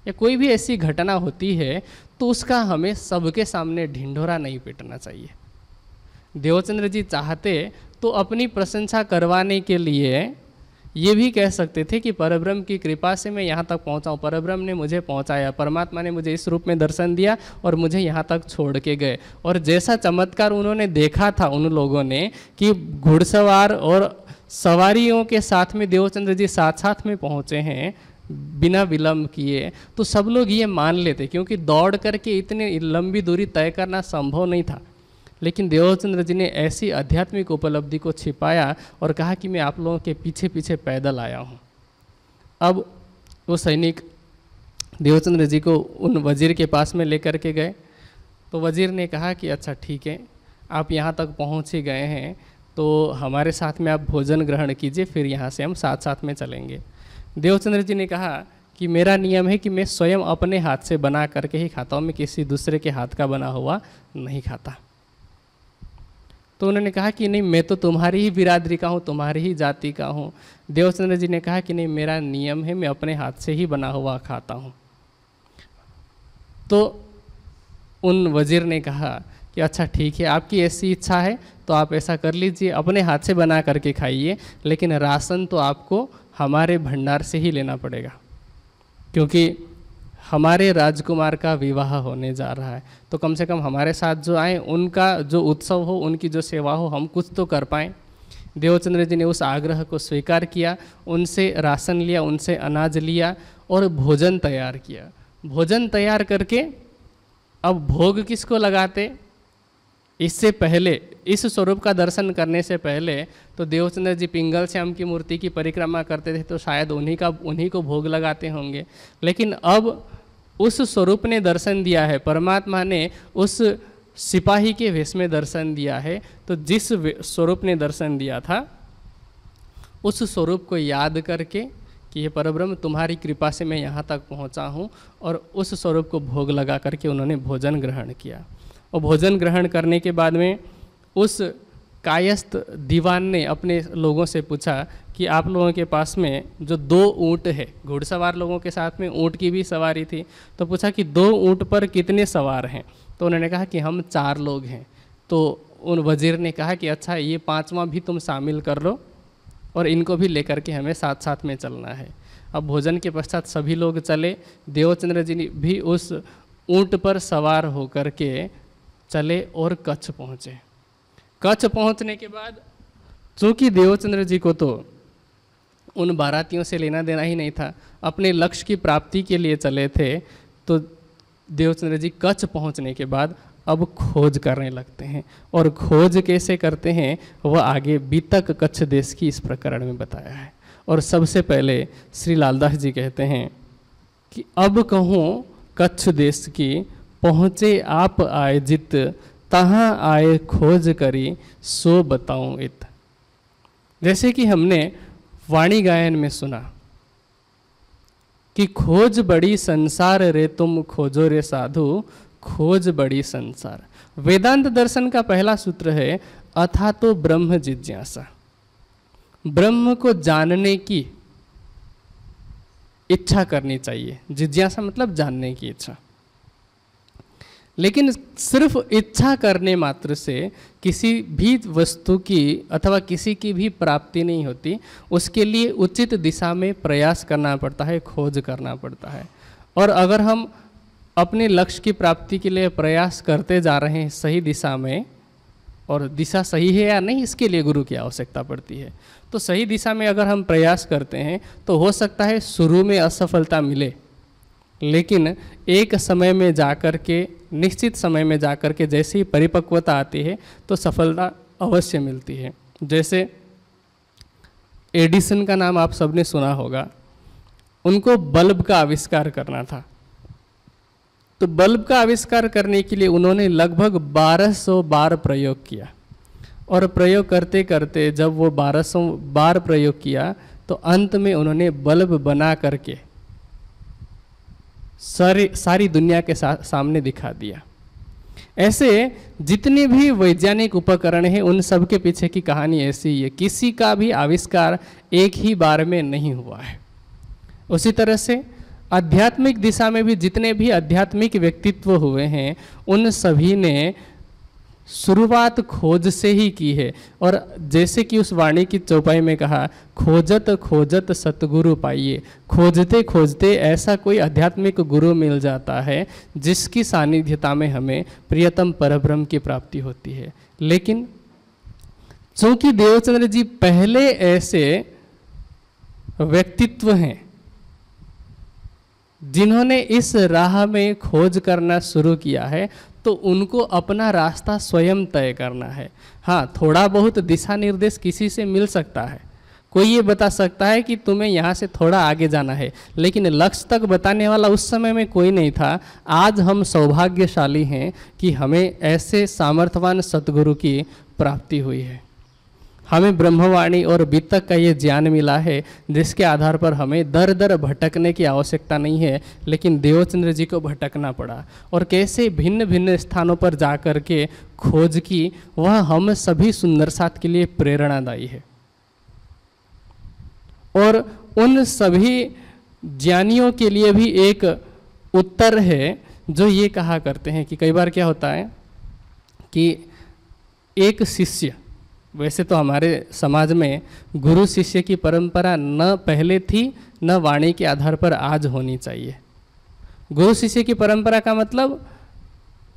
या कोई भी ऐसी घटना होती है तो उसका हमें सबके सामने ढिंढोरा नहीं पिटना चाहिए देवचंद्र जी चाहते तो अपनी प्रशंसा करवाने के लिए ये भी कह सकते थे कि परब्रह्म की कृपा से मैं यहाँ तक पहुँचाऊँ परब्रह्म ने मुझे पहुँचाया परमात्मा ने मुझे इस रूप में दर्शन दिया और मुझे यहाँ तक छोड़ के गए और जैसा चमत्कार उन्होंने देखा था उन लोगों ने कि घुड़सवार और सवारियों के साथ में देवचंद्र जी साथ साथ में पहुँचे हैं बिना विलंब किए तो सब लोग ये मान लेते क्योंकि दौड़ करके इतनी लंबी दूरी तय करना संभव नहीं था लेकिन देवचंद्र जी ने ऐसी आध्यात्मिक उपलब्धि को छिपाया और कहा कि मैं आप लोगों के पीछे पीछे पैदल आया हूँ अब वो सैनिक देवचंद्र जी को उन वजीर के पास में लेकर के गए तो वजीर ने कहा कि अच्छा ठीक है आप यहाँ तक पहुँच ही गए हैं तो हमारे साथ में आप भोजन ग्रहण कीजिए फिर यहाँ से हम साथ साथ में चलेंगे देवचंद्र जी ने कहा कि मेरा नियम है कि मैं स्वयं अपने हाथ से बना करके ही खाता हूँ मैं किसी दूसरे के हाथ का बना हुआ नहीं खाता तो उन्होंने कहा कि नहीं मैं तो तुम्हारी ही बिरादरी का हूँ तुम्हारी ही जाति का हूँ देवचंद्र जी ने कहा कि नहीं मेरा नियम है मैं अपने हाथ से ही बना हुआ खाता हूँ तो उन वजीर ने कहा कि अच्छा ठीक है आपकी ऐसी इच्छा है तो आप ऐसा कर लीजिए अपने हाथ से बना करके खाइए लेकिन राशन तो आपको हमारे भंडार से ही लेना पड़ेगा क्योंकि हमारे राजकुमार का विवाह होने जा रहा है तो कम से कम हमारे साथ जो आए उनका जो उत्सव हो उनकी जो सेवा हो हम कुछ तो कर पाएँ देवचंद्र जी ने उस आग्रह को स्वीकार किया उनसे राशन लिया उनसे अनाज लिया और भोजन तैयार किया भोजन तैयार करके अब भोग किसको लगाते इससे पहले इस स्वरूप का दर्शन करने से पहले तो देवचंद्र जी पिंगल श्याम की मूर्ति की परिक्रमा करते थे तो शायद उन्हीं का उन्हीं को भोग लगाते होंगे लेकिन अब उस स्वरूप ने दर्शन दिया है परमात्मा ने उस सिपाही के वेश में दर्शन दिया है तो जिस स्वरूप ने दर्शन दिया था उस स्वरूप को याद करके कि ये परब्रह्म तुम्हारी कृपा से मैं यहाँ तक पहुँचा हूँ और उस स्वरूप को भोग लगा करके उन्होंने भोजन ग्रहण किया और भोजन ग्रहण करने के बाद में उस कायस्थ दीवान ने अपने लोगों से पूछा कि आप लोगों के पास में जो दो ऊँट है घुड़सवार लोगों के साथ में ऊँट की भी सवारी थी तो पूछा कि दो ऊँट पर कितने सवार हैं तो उन्होंने कहा कि हम चार लोग हैं तो उन वज़ीर ने कहा कि अच्छा ये पाँचवा भी तुम शामिल कर लो और इनको भी लेकर के हमें साथ साथ में चलना है अब भोजन के पश्चात सभी लोग चले देवचंद्र जी भी उस ऊँट पर सवार होकर के चले और कच्छ पहुँचे कच्छ पहुंचने के बाद चूँकि देवचंद्र जी को तो उन बारातियों से लेना देना ही नहीं था अपने लक्ष्य की प्राप्ति के लिए चले थे तो देवचंद्र जी कच्छ पहुंचने के बाद अब खोज करने लगते हैं और खोज कैसे करते हैं वह आगे बीतक कच्छ देश की इस प्रकरण में बताया है और सबसे पहले श्री लालदास जी कहते हैं कि अब कहूँ कच्छ देश की पहुँचे आप आयोजित तहाँ आए खोज करी सो बताऊं इत जैसे कि हमने वाणी गायन में सुना कि खोज बड़ी संसार रे तुम खोजो रे साधु खोज बड़ी संसार वेदांत दर्शन का पहला सूत्र है अथा तो ब्रह्म जिज्ञासा ब्रह्म को जानने की इच्छा करनी चाहिए जिज्ञासा मतलब जानने की इच्छा लेकिन सिर्फ इच्छा करने मात्र से किसी भी वस्तु की अथवा किसी की भी प्राप्ति नहीं होती उसके लिए उचित दिशा में प्रयास करना पड़ता है खोज करना पड़ता है और अगर हम अपने लक्ष्य की प्राप्ति के लिए प्रयास करते जा रहे हैं सही दिशा में और दिशा सही है या नहीं इसके लिए गुरु की आवश्यकता पड़ती है तो सही दिशा में अगर हम प्रयास करते हैं तो हो सकता है शुरू में असफलता मिले लेकिन एक समय में जा कर के निश्चित समय में जा कर के जैसे ही परिपक्वता आती है तो सफलता अवश्य मिलती है जैसे एडिसन का नाम आप सबने सुना होगा उनको बल्ब का आविष्कार करना था तो बल्ब का आविष्कार करने के लिए उन्होंने लगभग 1200 बार प्रयोग किया और प्रयोग करते करते जब वो 1200 बार प्रयोग किया तो अंत में उन्होंने बल्ब बना करके सारी सारी दुनिया के सा, सामने दिखा दिया ऐसे जितने भी वैज्ञानिक उपकरण हैं उन सब के पीछे की कहानी ऐसी ही है किसी का भी आविष्कार एक ही बार में नहीं हुआ है उसी तरह से आध्यात्मिक दिशा में भी जितने भी आध्यात्मिक व्यक्तित्व हुए हैं उन सभी ने शुरुआत खोज से ही की है और जैसे कि उस वाणी की चौपाई में कहा खोजत खोजत सतगुरु पाइए खोजते खोजते ऐसा कोई आध्यात्मिक गुरु मिल जाता है जिसकी सानिध्यता में हमें प्रियतम परब्रह्म की प्राप्ति होती है लेकिन चूँकि देवचंद्र जी पहले ऐसे व्यक्तित्व हैं जिन्होंने इस राह में खोज करना शुरू किया है तो उनको अपना रास्ता स्वयं तय करना है हाँ थोड़ा बहुत दिशा निर्देश किसी से मिल सकता है कोई ये बता सकता है कि तुम्हें यहाँ से थोड़ा आगे जाना है लेकिन लक्ष्य तक बताने वाला उस समय में कोई नहीं था आज हम सौभाग्यशाली हैं कि हमें ऐसे सामर्थ्यवान सतगुरु की प्राप्ति हुई है हमें ब्रह्मवाणी और बीतक का ये ज्ञान मिला है जिसके आधार पर हमें दर दर भटकने की आवश्यकता नहीं है लेकिन देवचंद्र जी को भटकना पड़ा और कैसे भिन्न भिन्न स्थानों पर जा कर के खोज की वह हम सभी सुंदर साथ के लिए प्रेरणादायी है और उन सभी ज्ञानियों के लिए भी एक उत्तर है जो ये कहा करते हैं कि कई बार क्या होता है कि एक शिष्य वैसे तो हमारे समाज में गुरु शिष्य की परंपरा न पहले थी न वाणी के आधार पर आज होनी चाहिए गुरु शिष्य की परंपरा का मतलब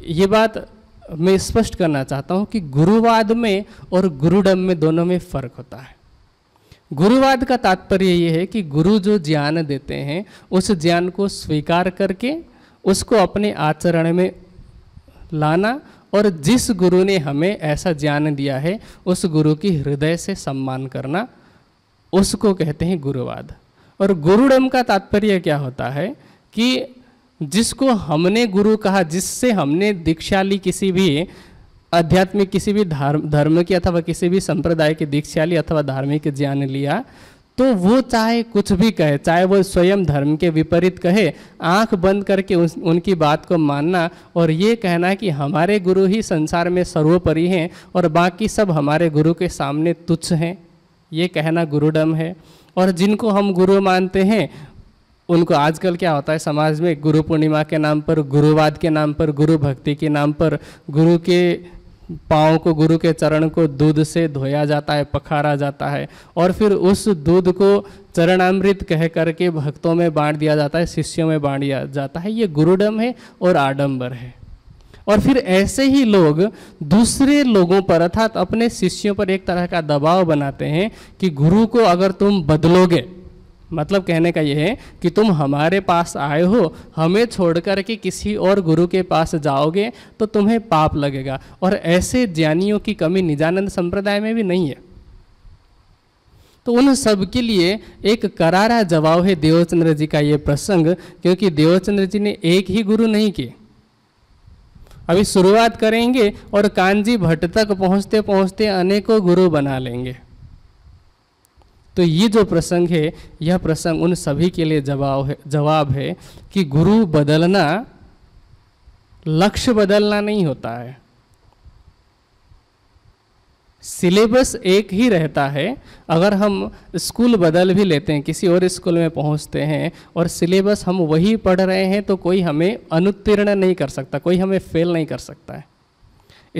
ये बात मैं स्पष्ट करना चाहता हूँ कि गुरुवाद में और गुरुडम में दोनों में फर्क होता है गुरुवाद का तात्पर्य ये है कि गुरु जो ज्ञान देते हैं उस ज्ञान को स्वीकार करके उसको अपने आचरण में लाना और जिस गुरु ने हमें ऐसा ज्ञान दिया है उस गुरु की हृदय से सम्मान करना उसको कहते हैं गुरुवाद और गुरुडम का तात्पर्य क्या होता है कि जिसको हमने गुरु कहा जिससे हमने दीक्षा ली किसी भी आध्यात्मिक किसी भी धर्म धर्म की अथवा किसी भी संप्रदाय की दीक्षा ली अथवा धार्मिक ज्ञान लिया तो वो चाहे कुछ भी कहे चाहे वो स्वयं धर्म के विपरीत कहे आंख बंद करके उन, उनकी बात को मानना और ये कहना कि हमारे गुरु ही संसार में सर्वोपरि हैं और बाकी सब हमारे गुरु के सामने तुच्छ हैं ये कहना गुरुडम है और जिनको हम गुरु मानते हैं उनको आजकल क्या होता है समाज में गुरु पूर्णिमा के नाम पर गुरुवाद के नाम पर गुरु भक्ति के नाम पर गुरु के पाँव को गुरु के चरण को दूध से धोया जाता है पखारा जाता है और फिर उस दूध को चरणामृत कह करके भक्तों में बांट दिया जाता है शिष्यों में बांट दिया जाता है ये गुरुडम है और आडम्बर है और फिर ऐसे ही लोग दूसरे लोगों पर अर्थात अपने शिष्यों पर एक तरह का दबाव बनाते हैं कि गुरु को अगर तुम बदलोगे मतलब कहने का यह है कि तुम हमारे पास आए हो हमें छोड़कर के किसी और गुरु के पास जाओगे तो तुम्हें पाप लगेगा और ऐसे ज्ञानियों की कमी निजानंद संप्रदाय में भी नहीं है तो उन सब के लिए एक करारा जवाब है देवचंद्र जी का ये प्रसंग क्योंकि देवचंद्र जी ने एक ही गुरु नहीं किए अभी शुरुआत करेंगे और कांजी भट्ट तक पहुंचते पहुंचते अनेकों गुरु बना लेंगे तो ये जो प्रसंग है यह प्रसंग उन सभी के लिए जवाब है जवाब है कि गुरु बदलना लक्ष्य बदलना नहीं होता है सिलेबस एक ही रहता है अगर हम स्कूल बदल भी लेते हैं किसी और स्कूल में पहुंचते हैं और सिलेबस हम वही पढ़ रहे हैं तो कोई हमें अनुत्तीर्ण नहीं कर सकता कोई हमें फेल नहीं कर सकता है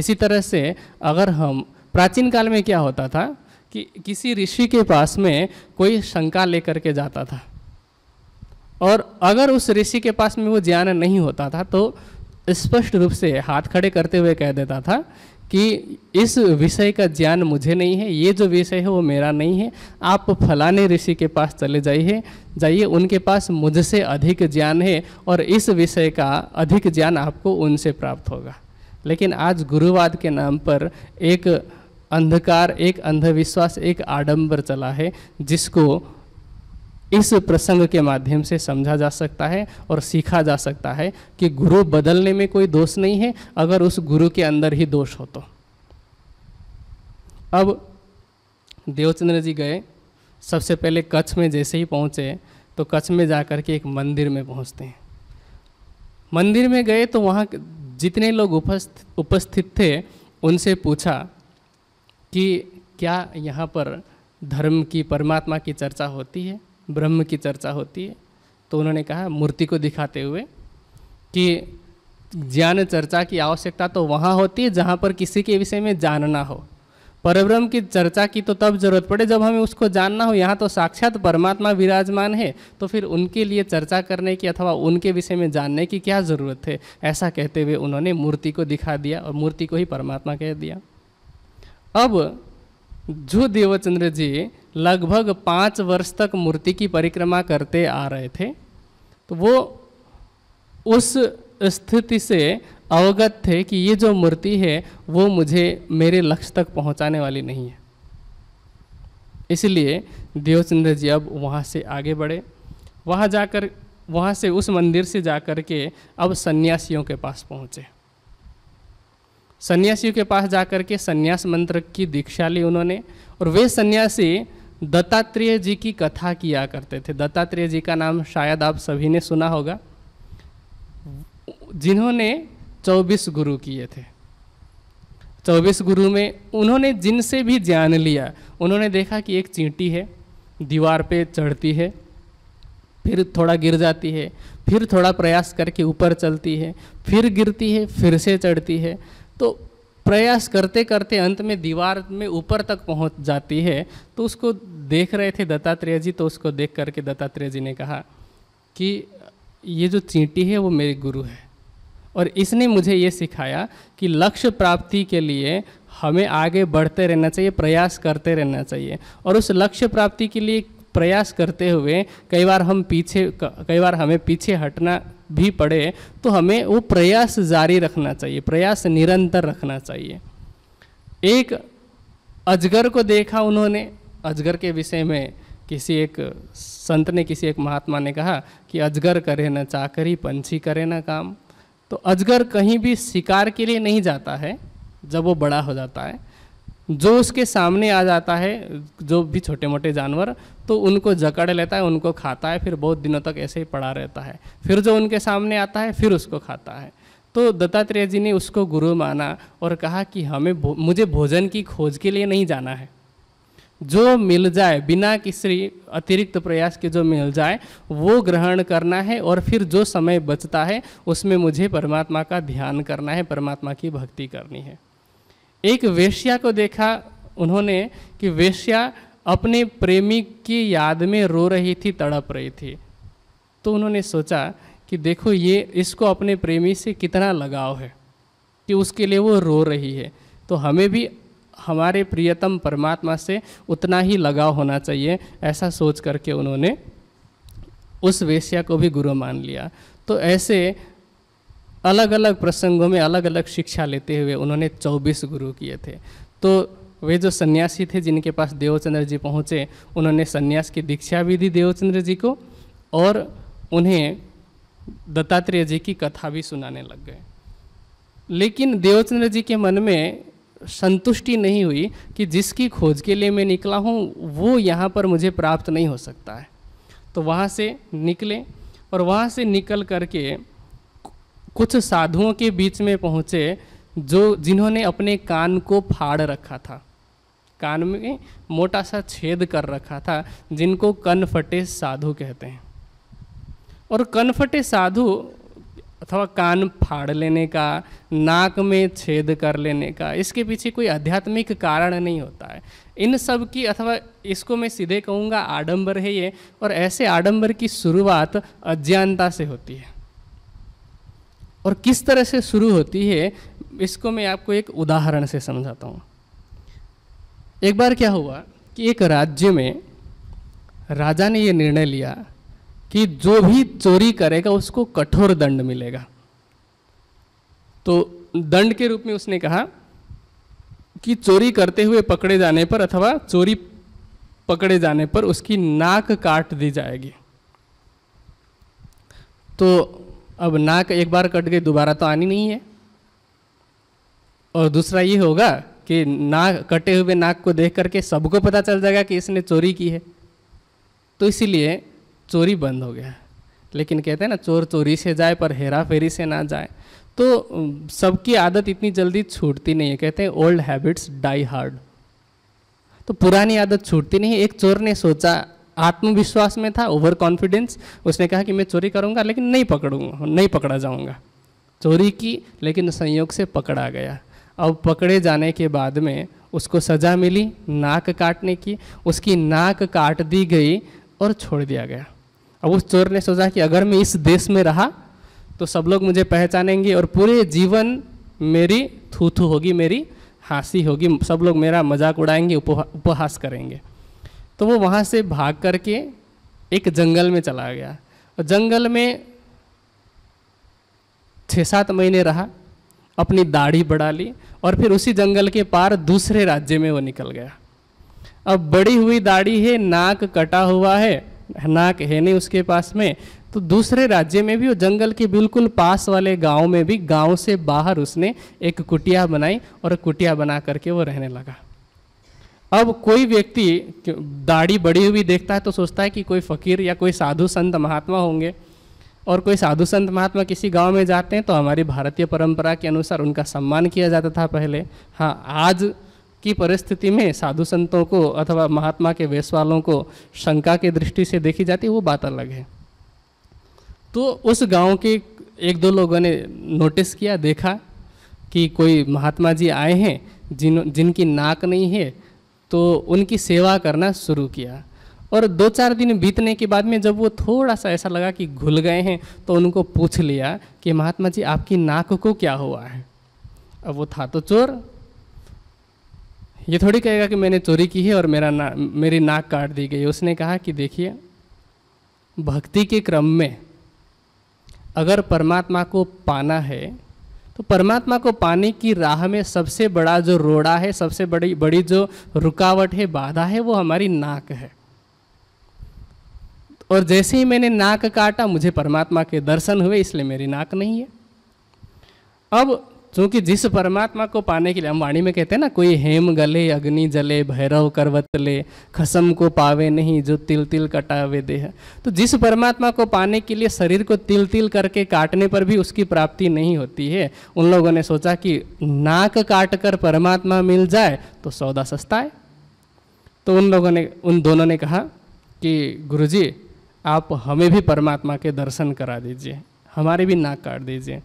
इसी तरह से अगर हम प्राचीन काल में क्या होता था कि किसी ऋषि के पास में कोई शंका लेकर के जाता था और अगर उस ऋषि के पास में वो ज्ञान नहीं होता था तो स्पष्ट रूप से हाथ खड़े करते हुए कह देता था कि इस विषय का ज्ञान मुझे नहीं है ये जो विषय है वो मेरा नहीं है आप फलाने ऋषि के पास चले जाइए जाइए उनके पास मुझसे अधिक ज्ञान है और इस विषय का अधिक ज्ञान आपको उनसे प्राप्त होगा लेकिन आज गुरुवाद के नाम पर एक अंधकार एक अंधविश्वास एक आडंबर चला है जिसको इस प्रसंग के माध्यम से समझा जा सकता है और सीखा जा सकता है कि गुरु बदलने में कोई दोष नहीं है अगर उस गुरु के अंदर ही दोष हो तो अब देवचंद्र जी गए सबसे पहले कच्छ में जैसे ही पहुँचे तो कच्छ में जा कर के एक मंदिर में पहुँचते हैं मंदिर में गए तो वहाँ जितने लोग उपस्थित उपस्थित थे उनसे पूछा कि क्या यहाँ पर धर्म की परमात्मा की चर्चा होती है ब्रह्म की चर्चा होती है तो उन्होंने कहा मूर्ति को दिखाते हुए कि ज्ञान चर्चा की आवश्यकता तो वहाँ होती है जहाँ पर किसी के विषय में जानना हो परब्रह्म की चर्चा की तो तब जरूरत पड़े जब हमें उसको जानना हो यहाँ तो साक्षात परमात्मा विराजमान है तो फिर उनके लिए चर्चा करने की अथवा उनके विषय में जानने की क्या ज़रूरत है ऐसा कहते हुए उन्होंने मूर्ति को दिखा दिया और मूर्ति को ही परमात्मा कह दिया अब जो देवचंद्र जी लगभग पाँच वर्ष तक मूर्ति की परिक्रमा करते आ रहे थे तो वो उस स्थिति से अवगत थे कि ये जो मूर्ति है वो मुझे मेरे लक्ष्य तक पहुंचाने वाली नहीं है इसलिए देवचंद्र जी अब वहाँ से आगे बढ़े वहाँ जाकर वहाँ से उस मंदिर से जाकर के अब सन्यासियों के पास पहुँचे सन्यासियों के पास जाकर के सन्यास मंत्र की दीक्षा ली उन्होंने और वे सन्यासी दत्तात्रेय जी की कथा किया करते थे दत्तात्रेय जी का नाम शायद आप सभी ने सुना होगा जिन्होंने 24 गुरु किए थे 24 गुरु में उन्होंने जिनसे भी ज्ञान लिया उन्होंने देखा कि एक चींटी है दीवार पे चढ़ती है फिर थोड़ा गिर जाती है फिर थोड़ा प्रयास करके ऊपर चलती है फिर गिरती है फिर से चढ़ती है तो प्रयास करते करते अंत में दीवार में ऊपर तक पहुंच जाती है तो उसको देख रहे थे दत्तात्रेय जी तो उसको देख करके दत्तात्रेय जी ने कहा कि ये जो चींटी है वो मेरे गुरु है और इसने मुझे ये सिखाया कि लक्ष्य प्राप्ति के लिए हमें आगे बढ़ते रहना चाहिए प्रयास करते रहना चाहिए और उस लक्ष्य प्राप्ति के लिए प्रयास करते हुए कई बार हम पीछे कई बार हमें पीछे हटना भी पड़े तो हमें वो प्रयास जारी रखना चाहिए प्रयास निरंतर रखना चाहिए एक अजगर को देखा उन्होंने अजगर के विषय में किसी एक संत ने किसी एक महात्मा ने कहा कि अजगर करे ना चाकरी पंछी करे न काम तो अजगर कहीं भी शिकार के लिए नहीं जाता है जब वो बड़ा हो जाता है जो उसके सामने आ जाता है जो भी छोटे मोटे जानवर तो उनको जकड़ लेता है उनको खाता है फिर बहुत दिनों तक ऐसे ही पड़ा रहता है फिर जो उनके सामने आता है फिर उसको खाता है तो दत्तात्रेय जी ने उसको गुरु माना और कहा कि हमें भो, मुझे भोजन की खोज के लिए नहीं जाना है जो मिल जाए बिना किसी अतिरिक्त प्रयास के जो मिल जाए वो ग्रहण करना है और फिर जो समय बचता है उसमें मुझे परमात्मा का ध्यान करना है परमात्मा की भक्ति करनी है एक वेश्या को देखा उन्होंने कि वेश्या अपने प्रेमी की याद में रो रही थी तड़प रही थी तो उन्होंने सोचा कि देखो ये इसको अपने प्रेमी से कितना लगाव है कि उसके लिए वो रो रही है तो हमें भी हमारे प्रियतम परमात्मा से उतना ही लगाव होना चाहिए ऐसा सोच करके उन्होंने उस वेश्या को भी गुरु मान लिया तो ऐसे अलग अलग प्रसंगों में अलग अलग शिक्षा लेते हुए उन्होंने 24 गुरु किए थे तो वे जो सन्यासी थे जिनके पास देवचंद्र जी पहुँचे उन्होंने सन्यास की दीक्षा भी दी देवचंद्र जी को और उन्हें दत्तात्रेय जी की कथा भी सुनाने लग गए लेकिन देवचंद्र जी के मन में संतुष्टि नहीं हुई कि जिसकी खोज के लिए मैं निकला हूँ वो यहाँ पर मुझे प्राप्त नहीं हो सकता है तो वहाँ से निकले और वहाँ से निकल करके कुछ साधुओं के बीच में पहुँचे जो जिन्होंने अपने कान को फाड़ रखा था कान में मोटा सा छेद कर रखा था जिनको कन फटे साधु कहते हैं और कन फटे साधु अथवा कान फाड़ लेने का नाक में छेद कर लेने का इसके पीछे कोई आध्यात्मिक कारण नहीं होता है इन सब की अथवा इसको मैं सीधे कहूँगा आडंबर है ये और ऐसे आडंबर की शुरुआत अज्ञानता से होती है और किस तरह से शुरू होती है इसको मैं आपको एक उदाहरण से समझाता हूँ एक बार क्या हुआ कि एक राज्य में राजा ने ये निर्णय लिया कि जो भी चोरी करेगा उसको कठोर दंड मिलेगा तो दंड के रूप में उसने कहा कि चोरी करते हुए पकड़े जाने पर अथवा चोरी पकड़े जाने पर उसकी नाक काट दी जाएगी तो अब नाक एक बार कट गई दोबारा तो आनी नहीं है और दूसरा ये होगा कि नाक कटे हुए नाक को देख करके सबको पता चल जाएगा कि इसने चोरी की है तो इसीलिए चोरी बंद हो गया लेकिन कहते हैं ना चोर चोरी से जाए पर हेरा फेरी से ना जाए तो सबकी आदत इतनी जल्दी छूटती नहीं है कहते हैं ओल्ड हैबिट्स डाई हार्ड तो पुरानी आदत छूटती नहीं एक चोर ने सोचा आत्मविश्वास में था ओवर कॉन्फिडेंस उसने कहा कि मैं चोरी करूँगा लेकिन नहीं पकड़ूंगा नहीं पकड़ा जाऊँगा चोरी की लेकिन संयोग से पकड़ा गया अब पकड़े जाने के बाद में उसको सज़ा मिली नाक काटने की उसकी नाक काट दी गई और छोड़ दिया गया अब उस चोर ने सोचा कि अगर मैं इस देश में रहा तो सब लोग मुझे पहचानेंगे और पूरे जीवन मेरी थूथू होगी मेरी हंसी होगी सब लोग मेरा मजाक उड़ाएंगे उपहास करेंगे तो वो वहाँ से भाग करके एक जंगल में चला गया और जंगल में छः सात महीने रहा अपनी दाढ़ी बढ़ा ली और फिर उसी जंगल के पार दूसरे राज्य में वो निकल गया अब बड़ी हुई दाढ़ी है नाक कटा हुआ है नाक है नहीं उसके पास में तो दूसरे राज्य में भी वो जंगल के बिल्कुल पास वाले गांव में भी गांव से बाहर उसने एक कुटिया बनाई और कुटिया बना करके वो रहने लगा अब कोई व्यक्ति दाढ़ी बड़ी हुई देखता है तो सोचता है कि कोई फ़कीर या कोई साधु संत महात्मा होंगे और कोई साधु संत महात्मा किसी गांव में जाते हैं तो हमारी भारतीय परंपरा के अनुसार उनका सम्मान किया जाता था पहले हाँ आज की परिस्थिति में साधु संतों को अथवा महात्मा के वेश वालों को शंका की दृष्टि से देखी जाती वो बात अलग है तो उस गांव के एक दो लोगों ने नोटिस किया देखा कि कोई महात्मा जी आए हैं जिन जिनकी नाक नहीं है तो उनकी सेवा करना शुरू किया और दो चार दिन बीतने के बाद में जब वो थोड़ा सा ऐसा लगा कि घुल गए हैं तो उनको पूछ लिया कि महात्मा जी आपकी नाक को क्या हुआ है अब वो था तो चोर ये थोड़ी कहेगा कि मैंने चोरी की है और मेरा ना मेरी नाक काट दी गई उसने कहा कि देखिए भक्ति के क्रम में अगर परमात्मा को पाना है तो परमात्मा को पाने की राह में सबसे बड़ा जो रोड़ा है सबसे बड़ी बड़ी जो रुकावट है बाधा है वो हमारी नाक है और जैसे ही मैंने नाक काटा मुझे परमात्मा के दर्शन हुए इसलिए मेरी नाक नहीं है अब क्योंकि जिस परमात्मा को पाने के लिए हम वाणी में कहते हैं ना कोई हेम गले अग्नि जले भैरव करवतले खसम को पावे नहीं जो तिल तिल कटावे देह तो जिस परमात्मा को पाने के लिए शरीर को तिल तिल करके काटने पर भी उसकी प्राप्ति नहीं होती है उन लोगों ने सोचा कि नाक काट कर परमात्मा मिल जाए तो सौदा सस्ता है तो उन लोगों ने उन दोनों ने कहा कि गुरु आप हमें भी परमात्मा के दर्शन करा दीजिए हमारे भी नाक काट दीजिए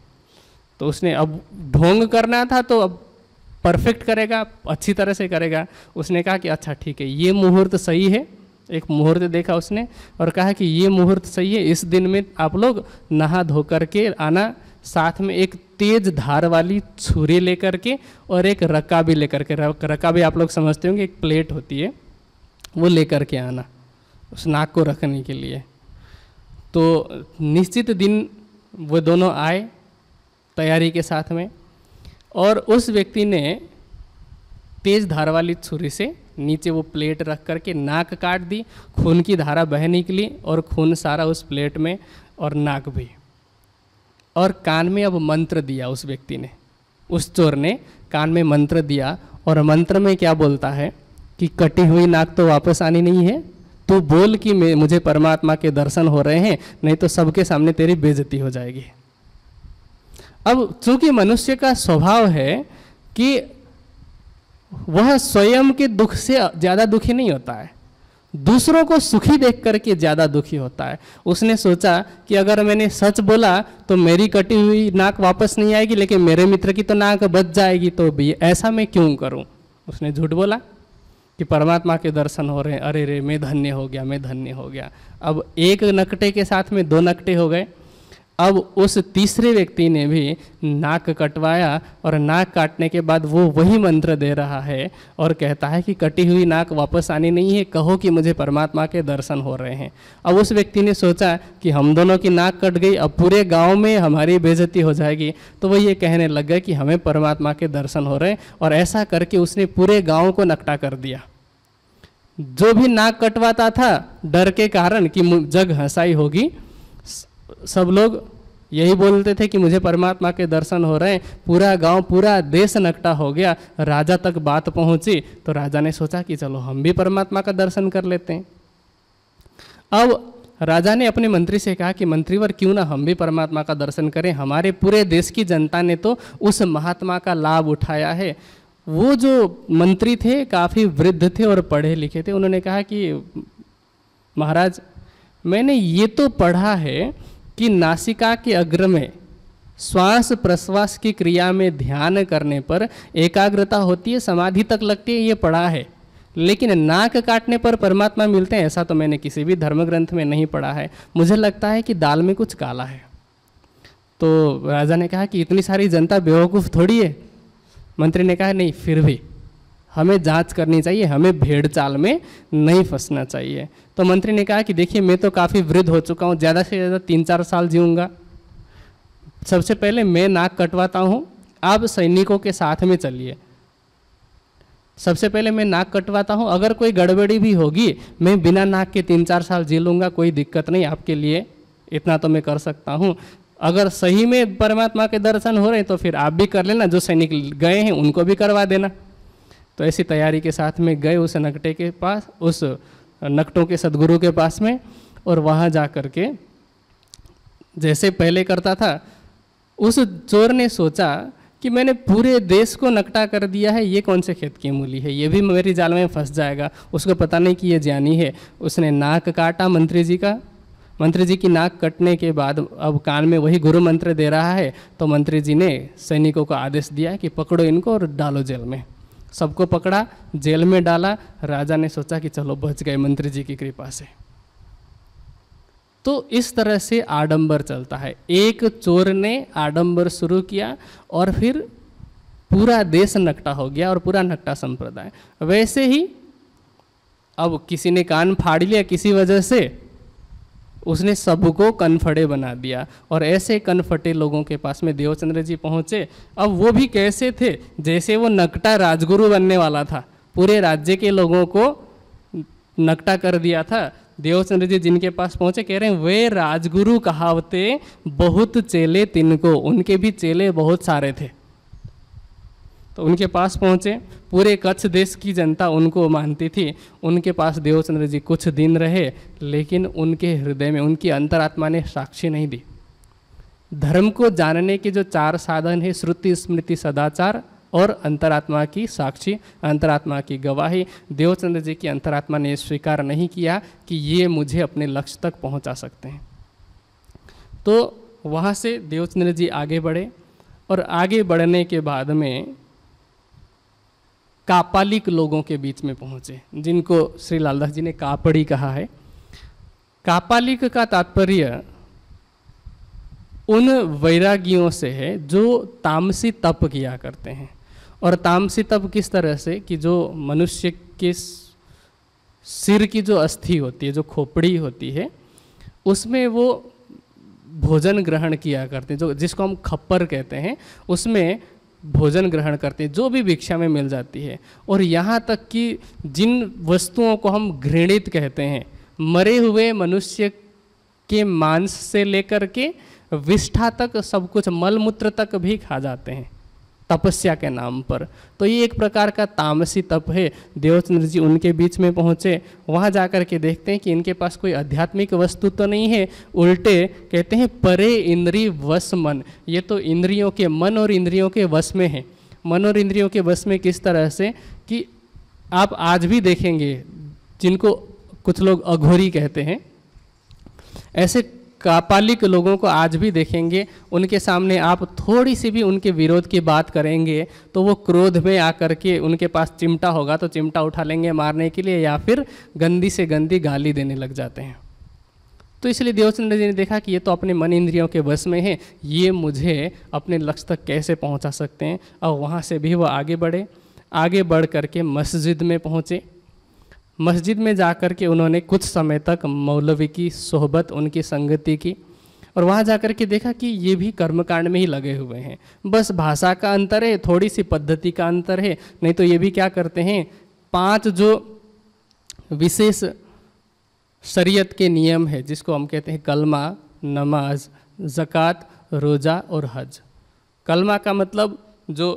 तो उसने अब ढोंग करना था तो अब परफेक्ट करेगा अच्छी तरह से करेगा उसने कहा कि अच्छा ठीक है ये मुहूर्त सही है एक मुहूर्त देखा उसने और कहा कि ये मुहूर्त सही है इस दिन में आप लोग नहा धो कर के आना साथ में एक तेज धार वाली छुरी लेकर के और एक भी लेकर के भी आप लोग समझते होंगे एक प्लेट होती है वो लेकर के आना उस नाक को रखने के लिए तो निश्चित दिन वो दोनों आए तैयारी के साथ में और उस व्यक्ति ने तेज धार वाली छुरी से नीचे वो प्लेट रख कर के नाक काट दी खून की धारा बह निकली और खून सारा उस प्लेट में और नाक भी और कान में अब मंत्र दिया उस व्यक्ति ने उस चोर ने कान में मंत्र दिया और मंत्र में क्या बोलता है कि कटी हुई नाक तो वापस आनी नहीं है तू बोल कि मुझे परमात्मा के दर्शन हो रहे हैं नहीं तो सबके सामने तेरी बेजती हो जाएगी अब चूंकि मनुष्य का स्वभाव है कि वह स्वयं के दुख से ज़्यादा दुखी नहीं होता है दूसरों को सुखी देख करके ज़्यादा दुखी होता है उसने सोचा कि अगर मैंने सच बोला तो मेरी कटी हुई नाक वापस नहीं आएगी लेकिन मेरे मित्र की तो नाक बच जाएगी तो भी ऐसा मैं क्यों करूं? उसने झूठ बोला कि परमात्मा के दर्शन हो रहे हैं अरे रे मैं धन्य हो गया मैं धन्य हो गया अब एक नकटे के साथ में दो नकटे हो गए अब उस तीसरे व्यक्ति ने भी नाक कटवाया और नाक काटने के बाद वो वही मंत्र दे रहा है और कहता है कि कटी हुई नाक वापस आनी नहीं है कहो कि मुझे परमात्मा के दर्शन हो रहे हैं अब उस व्यक्ति ने सोचा कि हम दोनों की नाक कट गई अब पूरे गांव में हमारी बेजती हो जाएगी तो वो ये कहने लग गए कि हमें परमात्मा के दर्शन हो रहे हैं और ऐसा करके उसने पूरे गाँव को नकटा कर दिया जो भी नाक कटवाता था डर के कारण कि जग हंसाई होगी सब लोग यही बोलते थे कि मुझे परमात्मा के दर्शन हो रहे हैं पूरा गांव पूरा देश नकटा हो गया राजा तक बात पहुंची तो राजा ने सोचा कि चलो हम भी परमात्मा का दर्शन कर लेते हैं अब राजा ने अपने मंत्री से कहा कि मंत्रीवर क्यों ना हम भी परमात्मा का दर्शन करें हमारे पूरे देश की जनता ने तो उस महात्मा का लाभ उठाया है वो जो मंत्री थे काफ़ी वृद्ध थे और पढ़े लिखे थे उन्होंने कहा कि महाराज मैंने ये तो पढ़ा है कि नासिका के अग्र में श्वास प्रश्वास की क्रिया में ध्यान करने पर एकाग्रता होती है समाधि तक लगती है ये पढ़ा है लेकिन नाक काटने पर परमात्मा मिलते हैं ऐसा तो मैंने किसी भी धर्म ग्रंथ में नहीं पढ़ा है मुझे लगता है कि दाल में कुछ काला है तो राजा ने कहा कि इतनी सारी जनता बेवकूफ़ थोड़ी है मंत्री ने कहा नहीं फिर भी हमें जांच करनी चाहिए हमें भेड़ चाल में नहीं फंसना चाहिए तो मंत्री ने कहा कि देखिए मैं तो काफ़ी वृद्ध हो चुका हूँ ज़्यादा से ज़्यादा तीन चार साल जीऊँगा सबसे पहले मैं नाक कटवाता हूँ आप सैनिकों के साथ में चलिए सबसे पहले मैं नाक कटवाता हूँ अगर कोई गड़बड़ी भी होगी मैं बिना नाक के तीन चार साल जी लूँगा कोई दिक्कत नहीं आपके लिए इतना तो मैं कर सकता हूँ अगर सही में परमात्मा के दर्शन हो रहे हैं तो फिर आप भी कर लेना जो सैनिक गए हैं उनको भी करवा देना तो ऐसी तैयारी के साथ में गए उस नकटे के पास उस नकटों के सदगुरु के पास में और वहाँ जा कर के जैसे पहले करता था उस चोर ने सोचा कि मैंने पूरे देश को नकटा कर दिया है ये कौन से खेत की मूली है ये भी मेरी जाल में फंस जाएगा उसको पता नहीं कि ये ज्ञानी है उसने नाक काटा मंत्री जी का मंत्री जी की नाक कटने के बाद अब कान में वही गुरु मंत्र दे रहा है तो मंत्री जी ने सैनिकों को आदेश दिया कि पकड़ो इनको और डालो जेल में सबको पकड़ा जेल में डाला राजा ने सोचा कि चलो बच गए मंत्री जी की कृपा से तो इस तरह से आडंबर चलता है एक चोर ने आडंबर शुरू किया और फिर पूरा देश नकटा हो गया और पूरा नकटा संप्रदाय वैसे ही अब किसी ने कान फाड़ लिया किसी वजह से उसने सबको कनफड़े बना दिया और ऐसे कनफटे लोगों के पास में देवचंद्र जी पहुँचे अब वो भी कैसे थे जैसे वो नकटा राजगुरु बनने वाला था पूरे राज्य के लोगों को नकटा कर दिया था देवचंद्र जी जिनके पास पहुंचे कह रहे हैं वे राजगुरु कहावते बहुत चेले तिनको उनके भी चेले बहुत सारे थे तो उनके पास पहुँचे पूरे कच्छ देश की जनता उनको मानती थी उनके पास देवचंद्र जी कुछ दिन रहे लेकिन उनके हृदय में उनकी अंतरात्मा ने साक्षी नहीं दी धर्म को जानने के जो चार साधन है श्रुति स्मृति सदाचार और अंतरात्मा की साक्षी अंतरात्मा की गवाही देवचंद्र जी की अंतरात्मा ने स्वीकार नहीं किया कि ये मुझे अपने लक्ष्य तक पहुंचा सकते हैं तो वहाँ से देवचंद्र जी आगे बढ़े और आगे बढ़ने के बाद में कापालिक लोगों के बीच में पहुँचे जिनको श्री लालदास जी ने कापड़ी कहा है कापालिक का तात्पर्य उन वैरागियों से है जो तामसी तप किया करते हैं और तामसी तप किस तरह से कि जो मनुष्य के सिर की जो अस्थि होती है जो खोपड़ी होती है उसमें वो भोजन ग्रहण किया करते हैं जो जिसको हम खप्पर कहते हैं उसमें भोजन ग्रहण करते हैं जो भी भिक्षा में मिल जाती है और यहाँ तक कि जिन वस्तुओं को हम घृणित कहते हैं मरे हुए मनुष्य के मांस से लेकर के विष्ठा तक सब कुछ मलमूत्र तक भी खा जाते हैं तपस्या के नाम पर तो ये एक प्रकार का तामसी तप है देवचंद्र जी उनके बीच में पहुँचे वहाँ जा कर के देखते हैं कि इनके पास कोई आध्यात्मिक वस्तु तो नहीं है उल्टे कहते हैं परे इंद्री वस मन ये तो इंद्रियों के मन और इंद्रियों के वश में है मन और इंद्रियों के वश में किस तरह से कि आप आज भी देखेंगे जिनको कुछ लोग अघोरी कहते हैं ऐसे कापालिक लोगों को आज भी देखेंगे उनके सामने आप थोड़ी सी भी उनके विरोध की बात करेंगे तो वो क्रोध में आकर के उनके पास चिमटा होगा तो चिमटा उठा लेंगे मारने के लिए या फिर गंदी से गंदी गाली देने लग जाते हैं तो इसलिए देवचंद्र जी ने देखा कि ये तो अपने मन इंद्रियों के वश में है ये मुझे अपने लक्ष्य तक कैसे पहुँचा सकते हैं और वहाँ से भी वो आगे बढ़े आगे बढ़ करके मस्जिद में पहुँचे मस्जिद में जाकर के उन्होंने कुछ समय तक मौलवी की सोहबत उनकी संगति की और वहाँ जाकर के देखा कि ये भी कर्मकांड में ही लगे हुए हैं बस भाषा का अंतर है थोड़ी सी पद्धति का अंतर है नहीं तो ये भी क्या करते हैं पांच जो विशेष शरीयत के नियम है जिसको हम कहते हैं कलमा नमाज ज़क़़त रोज़ा और हज कलमा का मतलब जो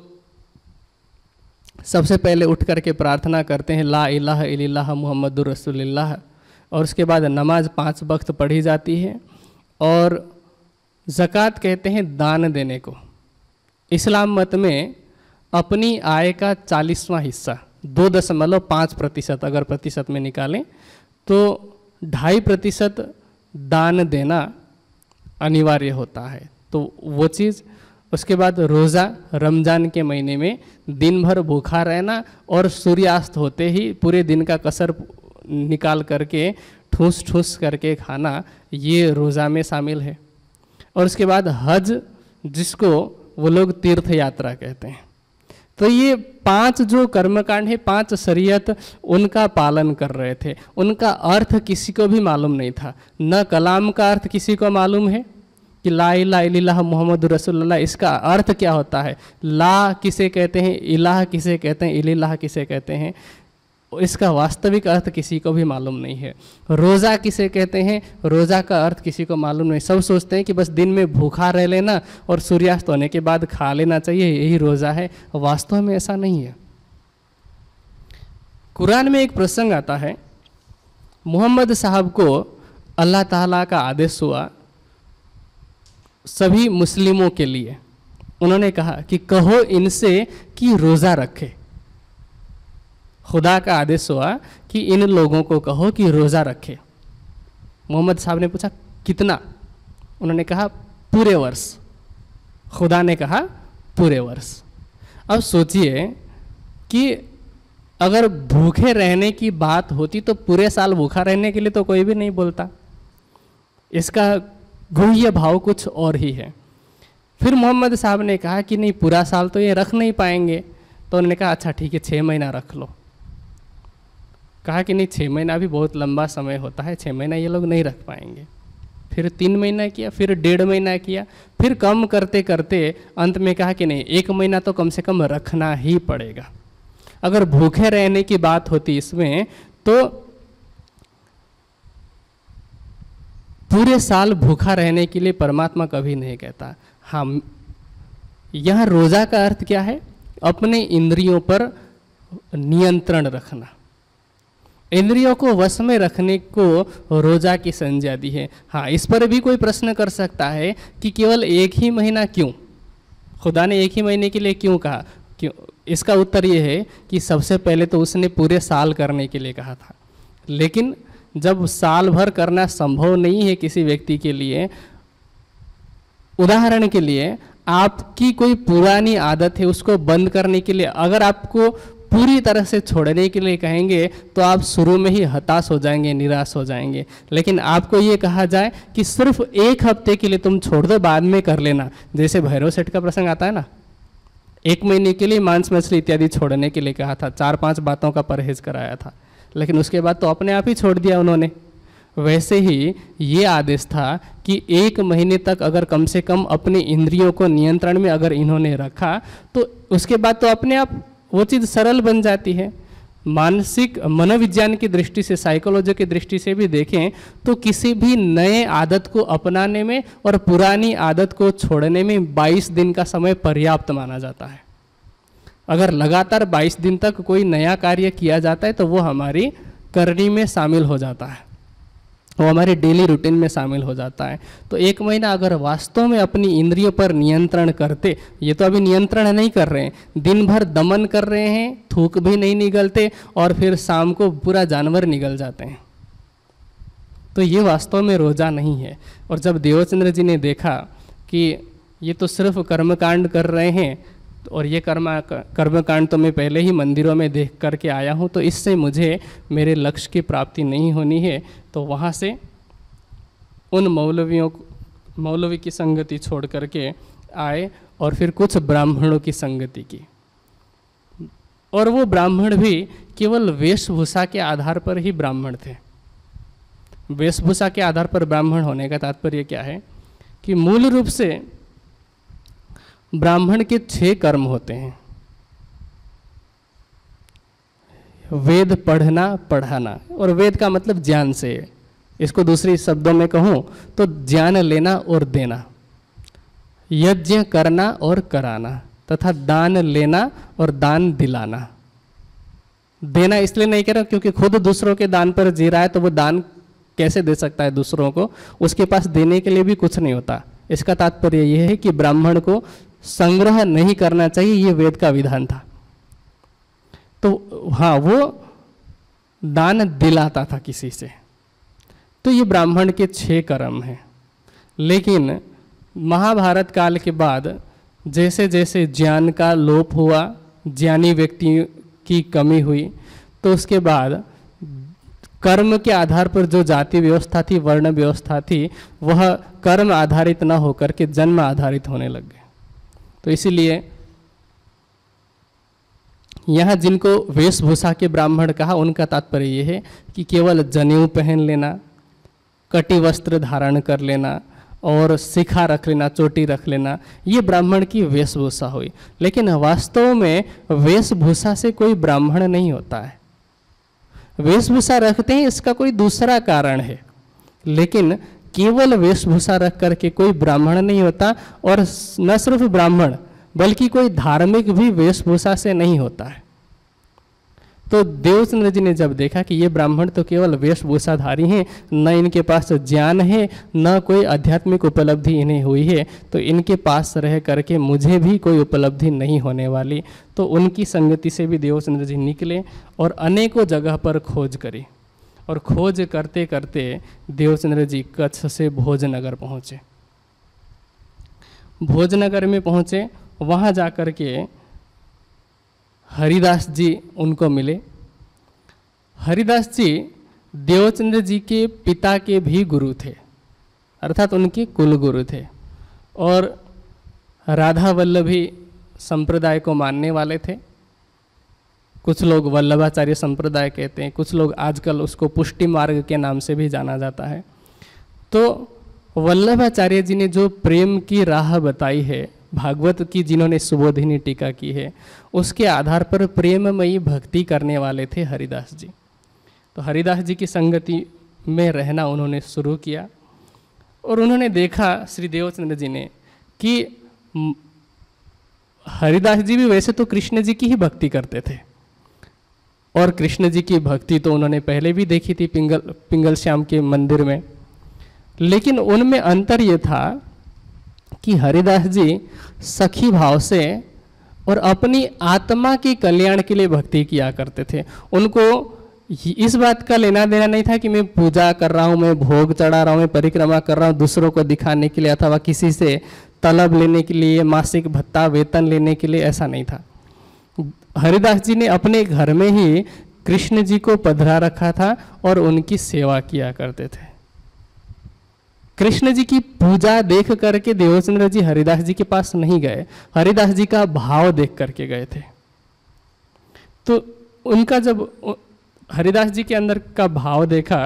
सबसे पहले उठ कर के प्रार्थना करते हैं ला इलाह इलाह मोहम्मद रसोल्ला और उसके बाद नमाज पाँच वक्त पढ़ी जाती है और ज़क़़त कहते हैं दान देने को इस्लाम मत में अपनी आय का चालीसवां हिस्सा दो दशमलव पाँच प्रतिशत अगर प्रतिशत में निकालें तो ढाई प्रतिशत दान देना अनिवार्य होता है तो वो चीज़ उसके बाद रोज़ा रमज़ान के महीने में दिन भर भूखा रहना और सूर्यास्त होते ही पूरे दिन का कसर निकाल करके ठूस ठूस करके खाना ये रोज़ा में शामिल है और उसके बाद हज जिसको वो लोग तीर्थ यात्रा कहते हैं तो ये पांच जो कर्मकांड है पांच शरीयत उनका पालन कर रहे थे उनका अर्थ किसी को भी मालूम नहीं था न कलाम का अर्थ किसी को मालूम है कि ला इला इला मोहम्मद रसोल्ला इसका अर्थ क्या होता है ला किसे कहते हैं इलाह किसे कहते हैं इलाह किसे कहते हैं इसका वास्तविक अर्थ किसी को भी मालूम नहीं है रोज़ा किसे कहते हैं रोज़ा का अर्थ किसी को मालूम नहीं सब सोचते हैं कि बस दिन में भूखा रह लेना और सूर्यास्त होने के बाद खा लेना चाहिए यही रोज़ा है वास्तव में ऐसा नहीं है कुरान में एक प्रसंग आता है मोहम्मद साहब को अल्लाह ताला का आदेश हुआ सभी मुस्लिमों के लिए उन्होंने कहा कि कहो इनसे कि रोज़ा रखे खुदा का आदेश हुआ कि इन लोगों को कहो कि रोज़ा रखे मोहम्मद साहब ने पूछा कितना उन्होंने कहा पूरे वर्ष खुदा ने कहा पूरे वर्ष अब सोचिए कि अगर भूखे रहने की बात होती तो पूरे साल भूखा रहने के लिए तो कोई भी नहीं बोलता इसका गुह्य भाव कुछ और ही है फिर मोहम्मद साहब ने कहा कि नहीं पूरा साल तो ये रख नहीं पाएंगे तो उन्होंने कहा अच्छा ठीक है छः महीना रख लो कहा कि नहीं छः महीना भी बहुत लंबा समय होता है छः महीना ये लोग नहीं रख पाएंगे फिर तीन महीना किया फिर डेढ़ महीना किया फिर कम करते करते अंत में कहा कि नहीं एक महीना तो कम से कम रखना ही पड़ेगा अगर भूखे रहने की बात होती इसमें तो पूरे साल भूखा रहने के लिए परमात्मा कभी नहीं कहता हम यह रोज़ा का अर्थ क्या है अपने इंद्रियों पर नियंत्रण रखना इंद्रियों को वश में रखने को रोजा की संज्ञा दी है हाँ इस पर भी कोई प्रश्न कर सकता है कि केवल एक ही महीना क्यों खुदा ने एक ही महीने के लिए क्यों कहा क्यों इसका उत्तर ये है कि सबसे पहले तो उसने पूरे साल करने के लिए कहा था लेकिन जब साल भर करना संभव नहीं है किसी व्यक्ति के लिए उदाहरण के लिए आपकी कोई पुरानी आदत है उसको बंद करने के लिए अगर आपको पूरी तरह से छोड़ने के लिए कहेंगे तो आप शुरू में ही हताश हो जाएंगे निराश हो जाएंगे लेकिन आपको ये कहा जाए कि सिर्फ एक हफ्ते के लिए तुम छोड़ दो बाद में कर लेना जैसे भैरव सेठ का प्रसंग आता है ना एक महीने के लिए मांस मछली इत्यादि छोड़ने के लिए कहा था चार पांच बातों का परहेज कराया था लेकिन उसके बाद तो अपने आप ही छोड़ दिया उन्होंने वैसे ही ये आदेश था कि एक महीने तक अगर कम से कम अपने इंद्रियों को नियंत्रण में अगर इन्होंने रखा तो उसके बाद तो अपने आप वो चीज़ सरल बन जाती है मानसिक मनोविज्ञान की दृष्टि से साइकोलॉजी की दृष्टि से भी देखें तो किसी भी नए आदत को अपनाने में और पुरानी आदत को छोड़ने में 22 दिन का समय पर्याप्त माना जाता है अगर लगातार 22 दिन तक कोई नया कार्य किया जाता है तो वो हमारी करनी में शामिल हो जाता है वो हमारे डेली रूटीन में शामिल हो जाता है तो एक महीना अगर वास्तव में अपनी इंद्रियों पर नियंत्रण करते ये तो अभी नियंत्रण नहीं कर रहे हैं दिन भर दमन कर रहे हैं थूक भी नहीं निकलते और फिर शाम को पूरा जानवर निकल जाते हैं तो ये वास्तव में रोजा नहीं है और जब देवचंद्र जी ने देखा कि ये तो सिर्फ कर्मकांड कर रहे हैं और ये कर्मा कर्म कांड तो मैं पहले ही मंदिरों में देख करके आया हूँ तो इससे मुझे मेरे लक्ष्य की प्राप्ति नहीं होनी है तो वहाँ से उन मौलवियों मौलवी की संगति छोड़ करके आए और फिर कुछ ब्राह्मणों की संगति की और वो ब्राह्मण भी केवल वेशभूषा के आधार पर ही ब्राह्मण थे वेशभूषा के आधार पर ब्राह्मण होने का तात्पर्य क्या है कि मूल रूप से ब्राह्मण के छह कर्म होते हैं वेद पढ़ना पढ़ाना और वेद का मतलब ज्ञान से है इसको दूसरे शब्दों में कहूं तो ज्ञान लेना और देना यज्ञ करना और कराना तथा दान लेना और दान दिलाना देना इसलिए नहीं कह रहा क्योंकि खुद दूसरों के दान पर जी रहा है तो वो दान कैसे दे सकता है दूसरों को उसके पास देने के लिए भी कुछ नहीं होता इसका तात्पर्य यह है कि ब्राह्मण को संग्रह नहीं करना चाहिए ये वेद का विधान था तो हाँ वो दान दिलाता था किसी से तो ये ब्राह्मण के छह कर्म हैं लेकिन महाभारत काल के बाद जैसे जैसे ज्ञान का लोप हुआ ज्ञानी व्यक्ति की कमी हुई तो उसके बाद कर्म के आधार पर जो जाति व्यवस्था थी वर्ण व्यवस्था थी वह कर्म आधारित न होकर के जन्म आधारित होने लग गए तो इसीलिए यहाँ जिनको वेशभूषा के ब्राह्मण कहा उनका तात्पर्य ये है कि केवल जनेऊ पहन लेना कटी वस्त्र धारण कर लेना और शिखा रख लेना चोटी रख लेना ये ब्राह्मण की वेशभूषा हुई लेकिन वास्तव में वेशभूषा से कोई ब्राह्मण नहीं होता है वेशभूषा रखते हैं इसका कोई दूसरा कारण है लेकिन केवल वेशभूषा रख करके कोई ब्राह्मण नहीं होता और न सिर्फ ब्राह्मण बल्कि कोई धार्मिक भी वेशभूषा से नहीं होता है तो देवचंद्र जी ने जब देखा कि ये ब्राह्मण तो केवल वेशभूषाधारी हैं न इनके पास ज्ञान है न कोई आध्यात्मिक उपलब्धि इन्हें हुई है तो इनके पास रह करके मुझे भी कोई उपलब्धि नहीं होने वाली तो उनकी संगति से भी देवचंद्र जी निकले और अनेकों जगह पर खोज करी और खोज करते करते देवचंद्र जी कच्छ से भोजनगर पहुँचे भोजनगर में पहुँचे वहाँ जा कर के हरिदास जी उनको मिले हरिदास जी देवचंद्र जी के पिता के भी गुरु थे अर्थात उनके कुल गुरु थे और राधा वल्लभी संप्रदाय को मानने वाले थे कुछ लोग वल्लभाचार्य संप्रदाय कहते हैं कुछ लोग आजकल उसको पुष्टि मार्ग के नाम से भी जाना जाता है तो वल्लभाचार्य जी ने जो प्रेम की राह बताई है भागवत की जिन्होंने सुबोधिनी टीका की है उसके आधार पर प्रेममयी भक्ति करने वाले थे हरिदास जी तो हरिदास जी की संगति में रहना उन्होंने शुरू किया और उन्होंने देखा श्री देवचंद्र जी ने कि हरिदास जी भी वैसे तो कृष्ण जी की ही भक्ति करते थे और कृष्ण जी की भक्ति तो उन्होंने पहले भी देखी थी पिंगल पिंगल श्याम के मंदिर में लेकिन उनमें अंतर ये था कि हरिदास जी सखी भाव से और अपनी आत्मा के कल्याण के लिए भक्ति किया करते थे उनको इस बात का लेना देना नहीं था कि मैं पूजा कर रहा हूँ मैं भोग चढ़ा रहा हूँ मैं परिक्रमा कर रहा हूँ दूसरों को दिखाने के लिए अथवा किसी से तलब लेने के लिए मासिक भत्ता वेतन लेने के लिए ऐसा नहीं था हरिदास जी ने अपने घर में ही कृष्ण जी को पधरा रखा था और उनकी सेवा किया करते थे कृष्ण जी की पूजा देख करके देवचंद्र जी हरिदास जी के पास नहीं गए हरिदास जी का भाव देख करके गए थे तो उनका जब हरिदास जी के अंदर का भाव देखा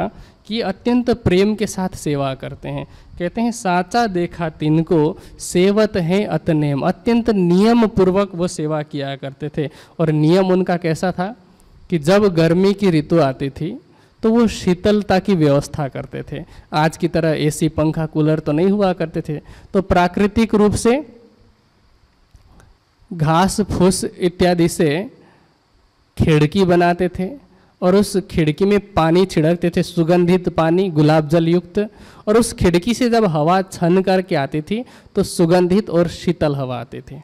कि अत्यंत प्रेम के साथ सेवा करते हैं कहते हैं साचा देखा तिनको सेवत है अतनेम अत्यंत नियम पूर्वक वो सेवा किया करते थे और नियम उनका कैसा था कि जब गर्मी की ऋतु आती थी तो वो शीतलता की व्यवस्था करते थे आज की तरह एसी पंखा कूलर तो नहीं हुआ करते थे तो प्राकृतिक रूप से घास फूस इत्यादि से खिड़की बनाते थे और उस खिड़की में पानी छिड़कते थे सुगंधित पानी गुलाब जल युक्त और उस खिड़की से जब हवा छन करके आती थी तो सुगंधित और शीतल हवा आती थी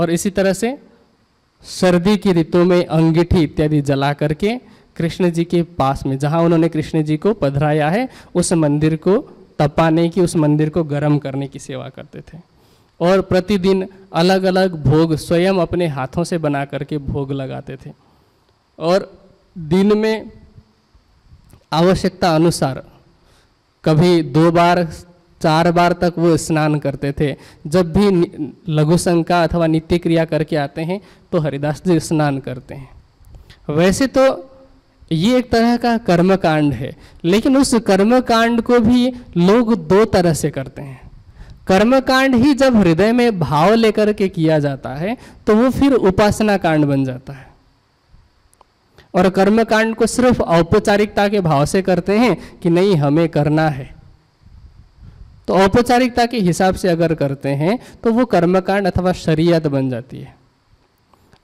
और इसी तरह से सर्दी की ऋतु में अंगीठी इत्यादि जला करके कृष्ण जी के पास में जहाँ उन्होंने कृष्ण जी को पधराया है उस मंदिर को तपाने की उस मंदिर को गर्म करने की सेवा करते थे और प्रतिदिन अलग अलग भोग स्वयं अपने हाथों से बना करके भोग लगाते थे और दिन में आवश्यकता अनुसार कभी दो बार चार बार तक वो स्नान करते थे जब भी लघु शंका अथवा नित्य क्रिया करके आते हैं तो हरिदास जी स्नान करते हैं वैसे तो ये एक तरह का कर्म कांड है लेकिन उस कर्म कांड को भी लोग दो तरह से करते हैं कर्म कांड ही जब हृदय में भाव लेकर के किया जाता है तो वो फिर उपासना कांड बन जाता है और कर्मकांड को सिर्फ औपचारिकता के भाव से करते हैं कि नहीं हमें करना है तो औपचारिकता के हिसाब से अगर करते हैं तो वो कर्मकांड अथवा शरीयत बन जाती है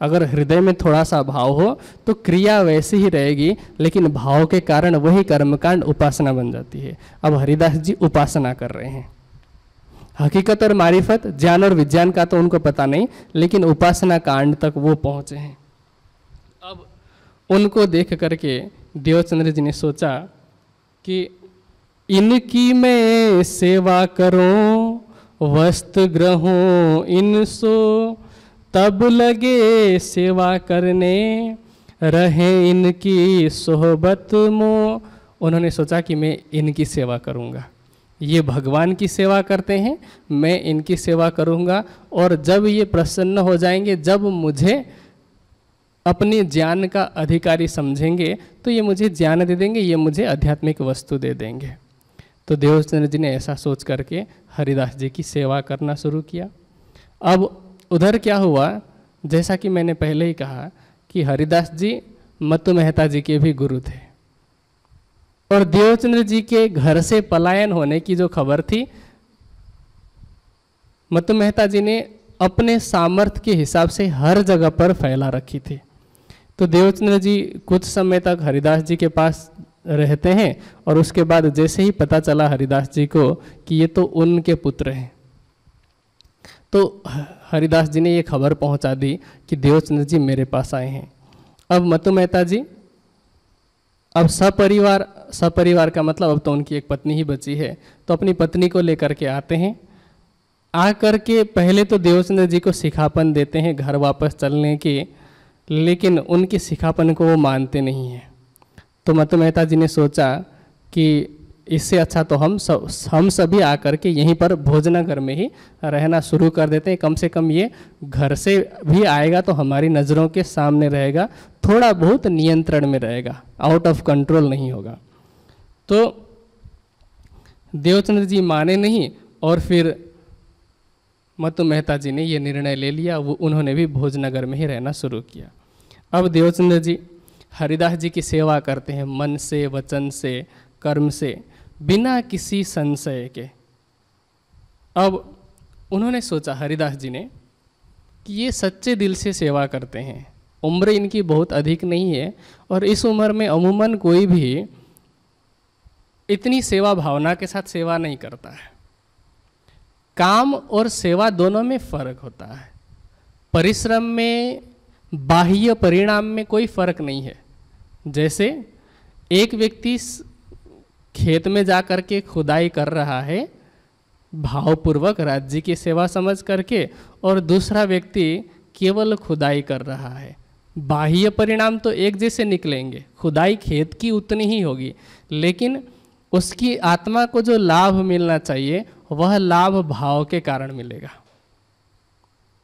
अगर हृदय में थोड़ा सा भाव हो तो क्रिया वैसी ही रहेगी लेकिन भाव के कारण वही कर्मकांड उपासना बन जाती है अब हरिदास जी उपासना कर रहे हैं हकीकत और मारिफत ज्ञान और विज्ञान का तो उनको पता नहीं लेकिन उपासना कांड तक वो पहुंचे हैं उनको देख करके देवचंद्र जी ने सोचा कि इनकी मैं सेवा करूं वस्त्र ग्रहों इनसो तब लगे सेवा करने रहे इनकी सोहबत मो उन्होंने सोचा कि मैं इनकी सेवा करूंगा ये भगवान की सेवा करते हैं मैं इनकी सेवा करूंगा और जब ये प्रसन्न हो जाएंगे जब मुझे अपने ज्ञान का अधिकारी समझेंगे तो ये मुझे ज्ञान दे देंगे ये मुझे आध्यात्मिक वस्तु दे देंगे तो देवचंद्र जी ने ऐसा सोच करके हरिदास जी की सेवा करना शुरू किया अब उधर क्या हुआ जैसा कि मैंने पहले ही कहा कि हरिदास जी मतु मेहता जी के भी गुरु थे और देवचंद्र जी के घर से पलायन होने की जो खबर थी मतु मेहता जी ने अपने सामर्थ्य के हिसाब से हर जगह पर फैला रखी थी तो देवचंद्र जी कुछ समय तक हरिदास जी के पास रहते हैं और उसके बाद जैसे ही पता चला हरिदास जी को कि ये तो उनके पुत्र हैं तो हरिदास जी ने ये खबर पहुंचा दी कि देवचंद्र जी मेरे पास आए हैं अब मतु मेहता जी अब सपरिवार सपरिवार का मतलब अब तो उनकी एक पत्नी ही बची है तो अपनी पत्नी को लेकर के आते हैं आ करके पहले तो देवचंद्र जी को सिखापन देते हैं घर वापस चलने के लेकिन उनके सिखापन को वो मानते नहीं हैं तो मतु मेहता जी ने सोचा कि इससे अच्छा तो हम सब हम सभी आकर के यहीं पर भोजनाघर में ही रहना शुरू कर देते हैं कम से कम ये घर से भी आएगा तो हमारी नज़रों के सामने रहेगा थोड़ा बहुत नियंत्रण में रहेगा आउट ऑफ कंट्रोल नहीं होगा तो देवचंद्र जी माने नहीं और फिर मतु मेहता जी ने यह निर्णय ले लिया वो उन्होंने भी भोजनगर में ही रहना शुरू किया अब देवचंद्र जी हरिदास जी की सेवा करते हैं मन से वचन से कर्म से बिना किसी संशय के अब उन्होंने सोचा हरिदास जी ने कि ये सच्चे दिल से सेवा करते हैं उम्र इनकी बहुत अधिक नहीं है और इस उम्र में अमूमन कोई भी इतनी सेवा भावना के साथ सेवा नहीं करता है काम और सेवा दोनों में फर्क होता है परिश्रम में बाह्य परिणाम में कोई फर्क नहीं है जैसे एक व्यक्ति खेत में जा कर के खुदाई कर रहा है भावपूर्वक राज्य की सेवा समझ करके और दूसरा व्यक्ति केवल खुदाई कर रहा है बाह्य परिणाम तो एक जैसे निकलेंगे खुदाई खेत की उतनी ही होगी लेकिन उसकी आत्मा को जो लाभ मिलना चाहिए वह लाभ भाव के कारण मिलेगा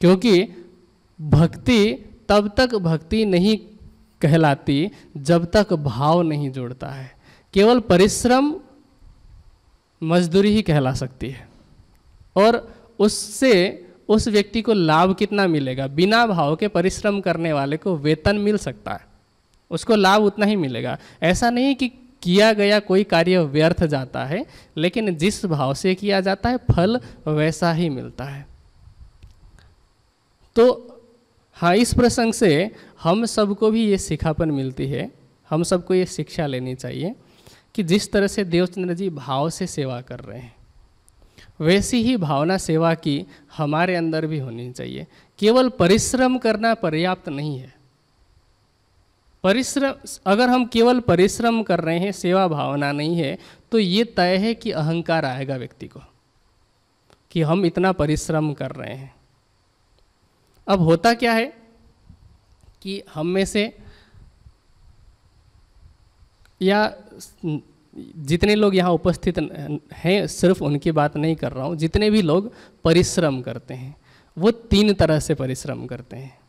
क्योंकि भक्ति तब तक भक्ति नहीं कहलाती जब तक भाव नहीं जोड़ता है केवल परिश्रम मजदूरी ही कहला सकती है और उससे उस व्यक्ति को लाभ कितना मिलेगा बिना भाव के परिश्रम करने वाले को वेतन मिल सकता है उसको लाभ उतना ही मिलेगा ऐसा नहीं कि किया गया कोई कार्य व्यर्थ जाता है लेकिन जिस भाव से किया जाता है फल वैसा ही मिलता है तो हाँ इस प्रसंग से हम सबको भी ये सिखापन मिलती है हम सबको ये शिक्षा लेनी चाहिए कि जिस तरह से देवचंद्र जी भाव से सेवा कर रहे हैं वैसी ही भावना सेवा की हमारे अंदर भी होनी चाहिए केवल परिश्रम करना पर्याप्त नहीं है परिश्रम अगर हम केवल परिश्रम कर रहे हैं सेवा भावना नहीं है तो ये तय है कि अहंकार आएगा व्यक्ति को कि हम इतना परिश्रम कर रहे हैं अब होता क्या है कि हम में से या जितने लोग यहाँ उपस्थित हैं सिर्फ उनकी बात नहीं कर रहा हूँ जितने भी लोग परिश्रम करते हैं वो तीन तरह से परिश्रम करते हैं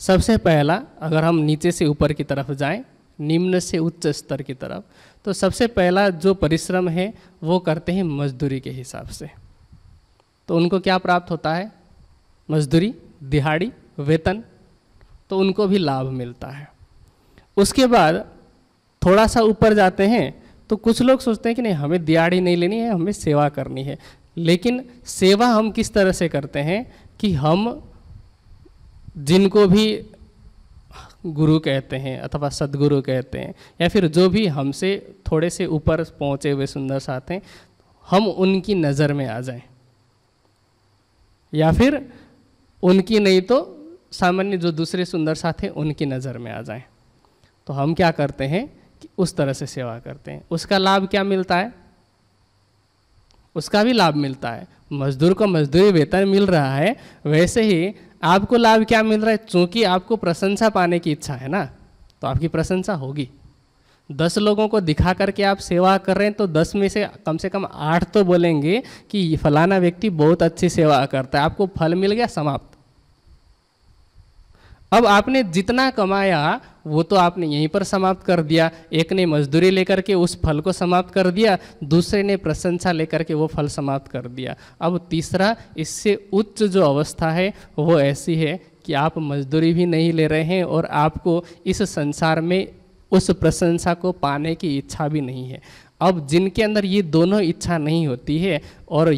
सबसे पहला अगर हम नीचे से ऊपर की तरफ जाएं निम्न से उच्च स्तर की तरफ तो सबसे पहला जो परिश्रम है वो करते हैं मजदूरी के हिसाब से तो उनको क्या प्राप्त होता है मजदूरी दिहाड़ी वेतन तो उनको भी लाभ मिलता है उसके बाद थोड़ा सा ऊपर जाते हैं तो कुछ लोग सोचते हैं कि नहीं हमें दिहाड़ी नहीं लेनी है हमें सेवा करनी है लेकिन सेवा हम किस तरह से करते हैं कि हम जिनको भी गुरु कहते हैं अथवा सदगुरु कहते हैं या फिर जो भी हमसे थोड़े से ऊपर पहुँचे हुए सुंदर साथ हैं हम उनकी नज़र में आ जाएं या फिर उनकी नहीं तो सामान्य जो दूसरे सुंदर साथ हैं उनकी नज़र में आ जाएं तो हम क्या करते हैं कि उस तरह से सेवा करते हैं उसका लाभ क्या मिलता है उसका भी लाभ मिलता है मजदूर को मजदूरी वेतन मिल रहा है वैसे ही आपको लाभ क्या मिल रहा है चूंकि आपको प्रशंसा पाने की इच्छा है ना तो आपकी प्रशंसा होगी दस लोगों को दिखा करके आप सेवा कर रहे हैं तो दस में से कम से कम आठ तो बोलेंगे कि फलाना व्यक्ति बहुत अच्छी सेवा करता है आपको फल मिल गया समाप्त अब आपने जितना कमाया वो तो आपने यहीं पर समाप्त कर दिया एक ने मजदूरी लेकर के उस फल को समाप्त कर दिया दूसरे ने प्रशंसा लेकर के वो फल समाप्त कर दिया अब तीसरा इससे उच्च जो अवस्था है वो ऐसी है कि आप मजदूरी भी नहीं ले रहे हैं और आपको इस संसार में उस प्रशंसा को पाने की इच्छा भी नहीं है अब जिनके अंदर ये दोनों इच्छा नहीं होती है और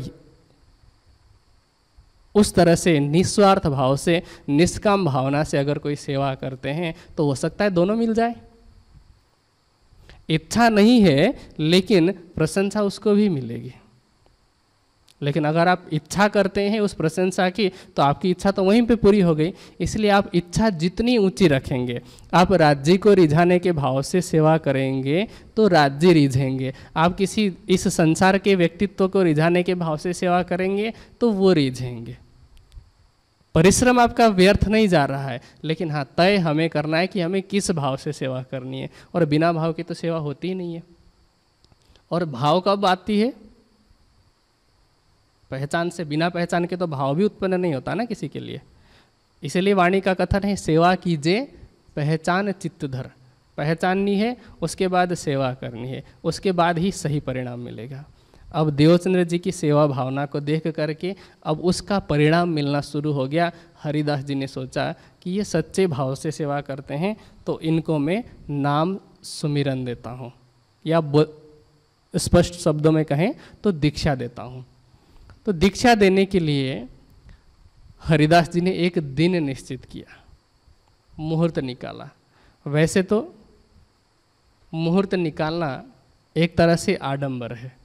उस तरह से निस्वार्थ भाव से निष्काम भावना से अगर कोई सेवा करते हैं तो हो सकता है दोनों मिल जाए इच्छा नहीं है लेकिन प्रशंसा उसको भी मिलेगी लेकिन अगर आप इच्छा करते हैं उस प्रशंसा की तो आपकी इच्छा तो वहीं पे पूरी हो गई इसलिए आप इच्छा जितनी ऊंची रखेंगे आप राज्य को रिझाने के भाव से सेवा करेंगे तो राज्य रिझेंगे आप किसी इस संसार के व्यक्तित्व को रिझाने के भाव से सेवा करेंगे तो वो रिझेंगे परिश्रम आपका व्यर्थ नहीं जा रहा है लेकिन हाँ तय हमें करना है कि हमें किस भाव से सेवा करनी है और बिना भाव की तो सेवा होती ही नहीं है और भाव कब आती है पहचान से बिना पहचान के तो भाव भी उत्पन्न नहीं होता ना किसी के लिए इसलिए वाणी का कथन है सेवा कीजिए पहचान चित्तधर पहचाननी है उसके बाद सेवा करनी है उसके बाद ही सही परिणाम मिलेगा अब देवचंद्र जी की सेवा भावना को देख करके अब उसका परिणाम मिलना शुरू हो गया हरिदास जी ने सोचा कि ये सच्चे भाव से सेवा करते हैं तो इनको मैं नाम सुमिरन देता हूँ या स्पष्ट शब्दों में कहें तो दीक्षा देता हूँ तो दीक्षा देने के लिए हरिदास जी ने एक दिन निश्चित किया मुहूर्त निकाला वैसे तो मुहूर्त निकालना एक तरह से आडंबर है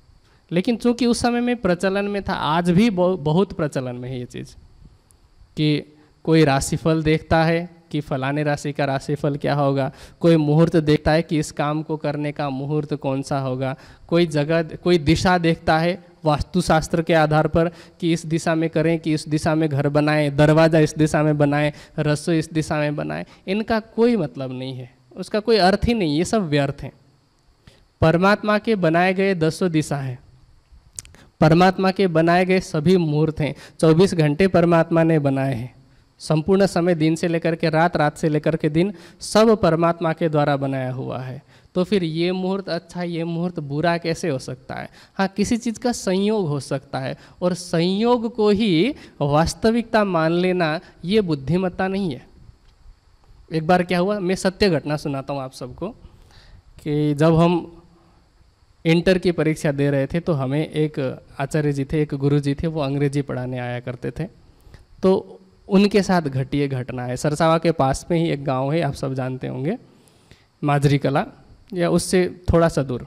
लेकिन चूंकि उस समय में प्रचलन में था आज भी बहुत प्रचलन में है ये चीज़ कि कोई राशिफल देखता है कि फलाने राशि का राशिफल क्या होगा कोई मुहूर्त देखता है कि इस काम को करने का मुहूर्त कौन सा होगा कोई जगह कोई दिशा देखता है वास्तुशास्त्र के आधार पर कि इस दिशा में करें कि इस दिशा में घर बनाएं दरवाज़ा इस दिशा में बनाएं रसोई इस दिशा में बनाएं इनका कोई मतलब नहीं है उसका कोई अर्थ ही नहीं ये सब व्यर्थ हैं परमात्मा के बनाए गए दसों दिशा हैं परमात्मा के बनाए गए सभी मुहूर्त हैं चौबीस घंटे परमात्मा ने बनाए हैं संपूर्ण समय दिन से लेकर के रात रात से लेकर के दिन सब परमात्मा के द्वारा बनाया हुआ है तो फिर ये मुहूर्त अच्छा ये मुहूर्त बुरा कैसे हो सकता है हाँ किसी चीज़ का संयोग हो सकता है और संयोग को ही वास्तविकता मान लेना ये बुद्धिमत्ता नहीं है एक बार क्या हुआ मैं सत्य घटना सुनाता हूँ आप सबको कि जब हम इंटर की परीक्षा दे रहे थे तो हमें एक आचार्य जी थे एक गुरु जी थे वो अंग्रेजी पढ़ाने आया करते थे तो उनके साथ घटी घटना है सरसावा के पास में ही एक गांव है आप सब जानते होंगे माजरी कला या उससे थोड़ा सा दूर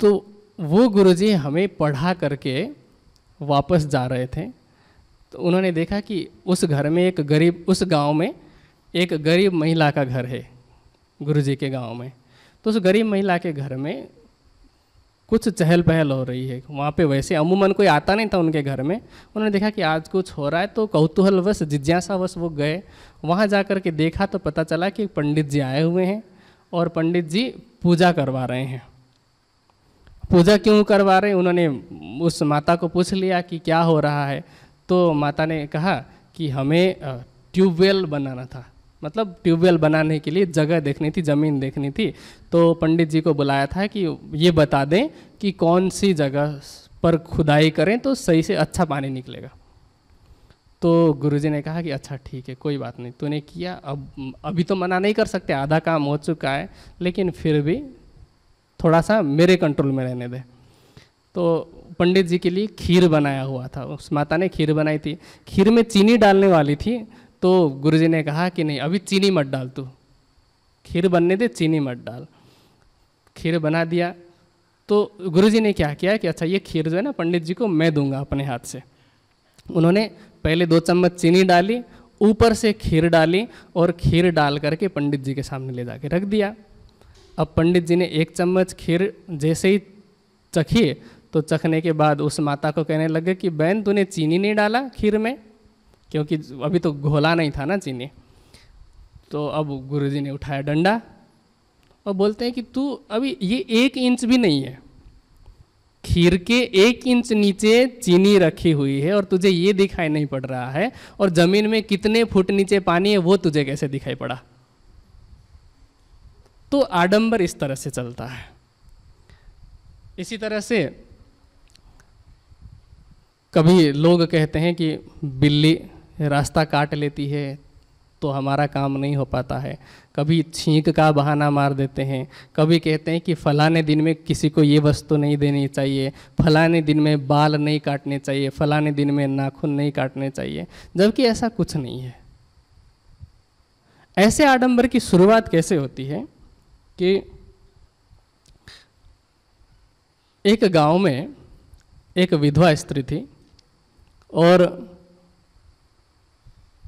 तो वो गुरुजी हमें पढ़ा करके वापस जा रहे थे तो उन्होंने देखा कि उस घर में एक गरीब उस गांव में एक गरीब महिला का घर है गुरुजी के गांव में तो उस गरीब महिला के घर में कुछ चहल पहल हो रही है वहाँ पे वैसे अमूमन कोई आता नहीं था उनके घर में उन्होंने देखा कि आज कुछ हो रहा है तो कौतूहल जिज्ञासा वश वो गए वहाँ जा कर के देखा तो पता चला कि पंडित जी आए हुए हैं और पंडित जी पूजा करवा रहे हैं पूजा क्यों करवा रहे हैं उन्होंने उस माता को पूछ लिया कि क्या हो रहा है तो माता ने कहा कि हमें ट्यूबवेल बनाना था मतलब ट्यूबवेल बनाने के लिए जगह देखनी थी ज़मीन देखनी थी तो पंडित जी को बुलाया था कि ये बता दें कि कौन सी जगह पर खुदाई करें तो सही से अच्छा पानी निकलेगा तो गुरुजी ने कहा कि अच्छा ठीक है कोई बात नहीं तूने किया अब अभी तो मना नहीं कर सकते आधा काम हो चुका है लेकिन फिर भी थोड़ा सा मेरे कंट्रोल में रहने दे तो पंडित जी के लिए खीर बनाया हुआ था उस माता ने खीर बनाई थी खीर में चीनी डालने वाली थी तो गुरुजी ने कहा कि नहीं अभी चीनी मत डाल तू खीर बनने दे चीनी मत डाल खीर बना दिया तो गुरुजी ने क्या किया कि अच्छा ये खीर जो है ना पंडित जी को मैं दूंगा अपने हाथ से उन्होंने पहले दो चम्मच चीनी डाली ऊपर से खीर डाली और खीर डाल करके पंडित जी के सामने ले जाके रख दिया अब पंडित जी ने एक चम्मच खीर जैसे ही चखी तो चखने के बाद उस माता को कहने लगे कि बहन तूने चीनी नहीं डाला खीर में क्योंकि अभी तो घोला नहीं था ना चीनी तो अब गुरुजी ने उठाया डंडा और बोलते हैं कि तू अभी ये एक इंच भी नहीं है खीर के एक इंच नीचे चीनी रखी हुई है और तुझे ये दिखाई नहीं पड़ रहा है और ज़मीन में कितने फुट नीचे पानी है वो तुझे कैसे दिखाई पड़ा तो आडंबर इस तरह से चलता है इसी तरह से कभी लोग कहते हैं कि बिल्ली रास्ता काट लेती है तो हमारा काम नहीं हो पाता है कभी छींक का बहाना मार देते हैं कभी कहते हैं कि फलाने दिन में किसी को ये वस्तु नहीं देनी चाहिए फलाने दिन में बाल नहीं काटने चाहिए फलाने दिन में नाखून नहीं काटने चाहिए जबकि ऐसा कुछ नहीं है ऐसे आडंबर की शुरुआत कैसे होती है कि एक गांव में एक विधवा स्त्री थी और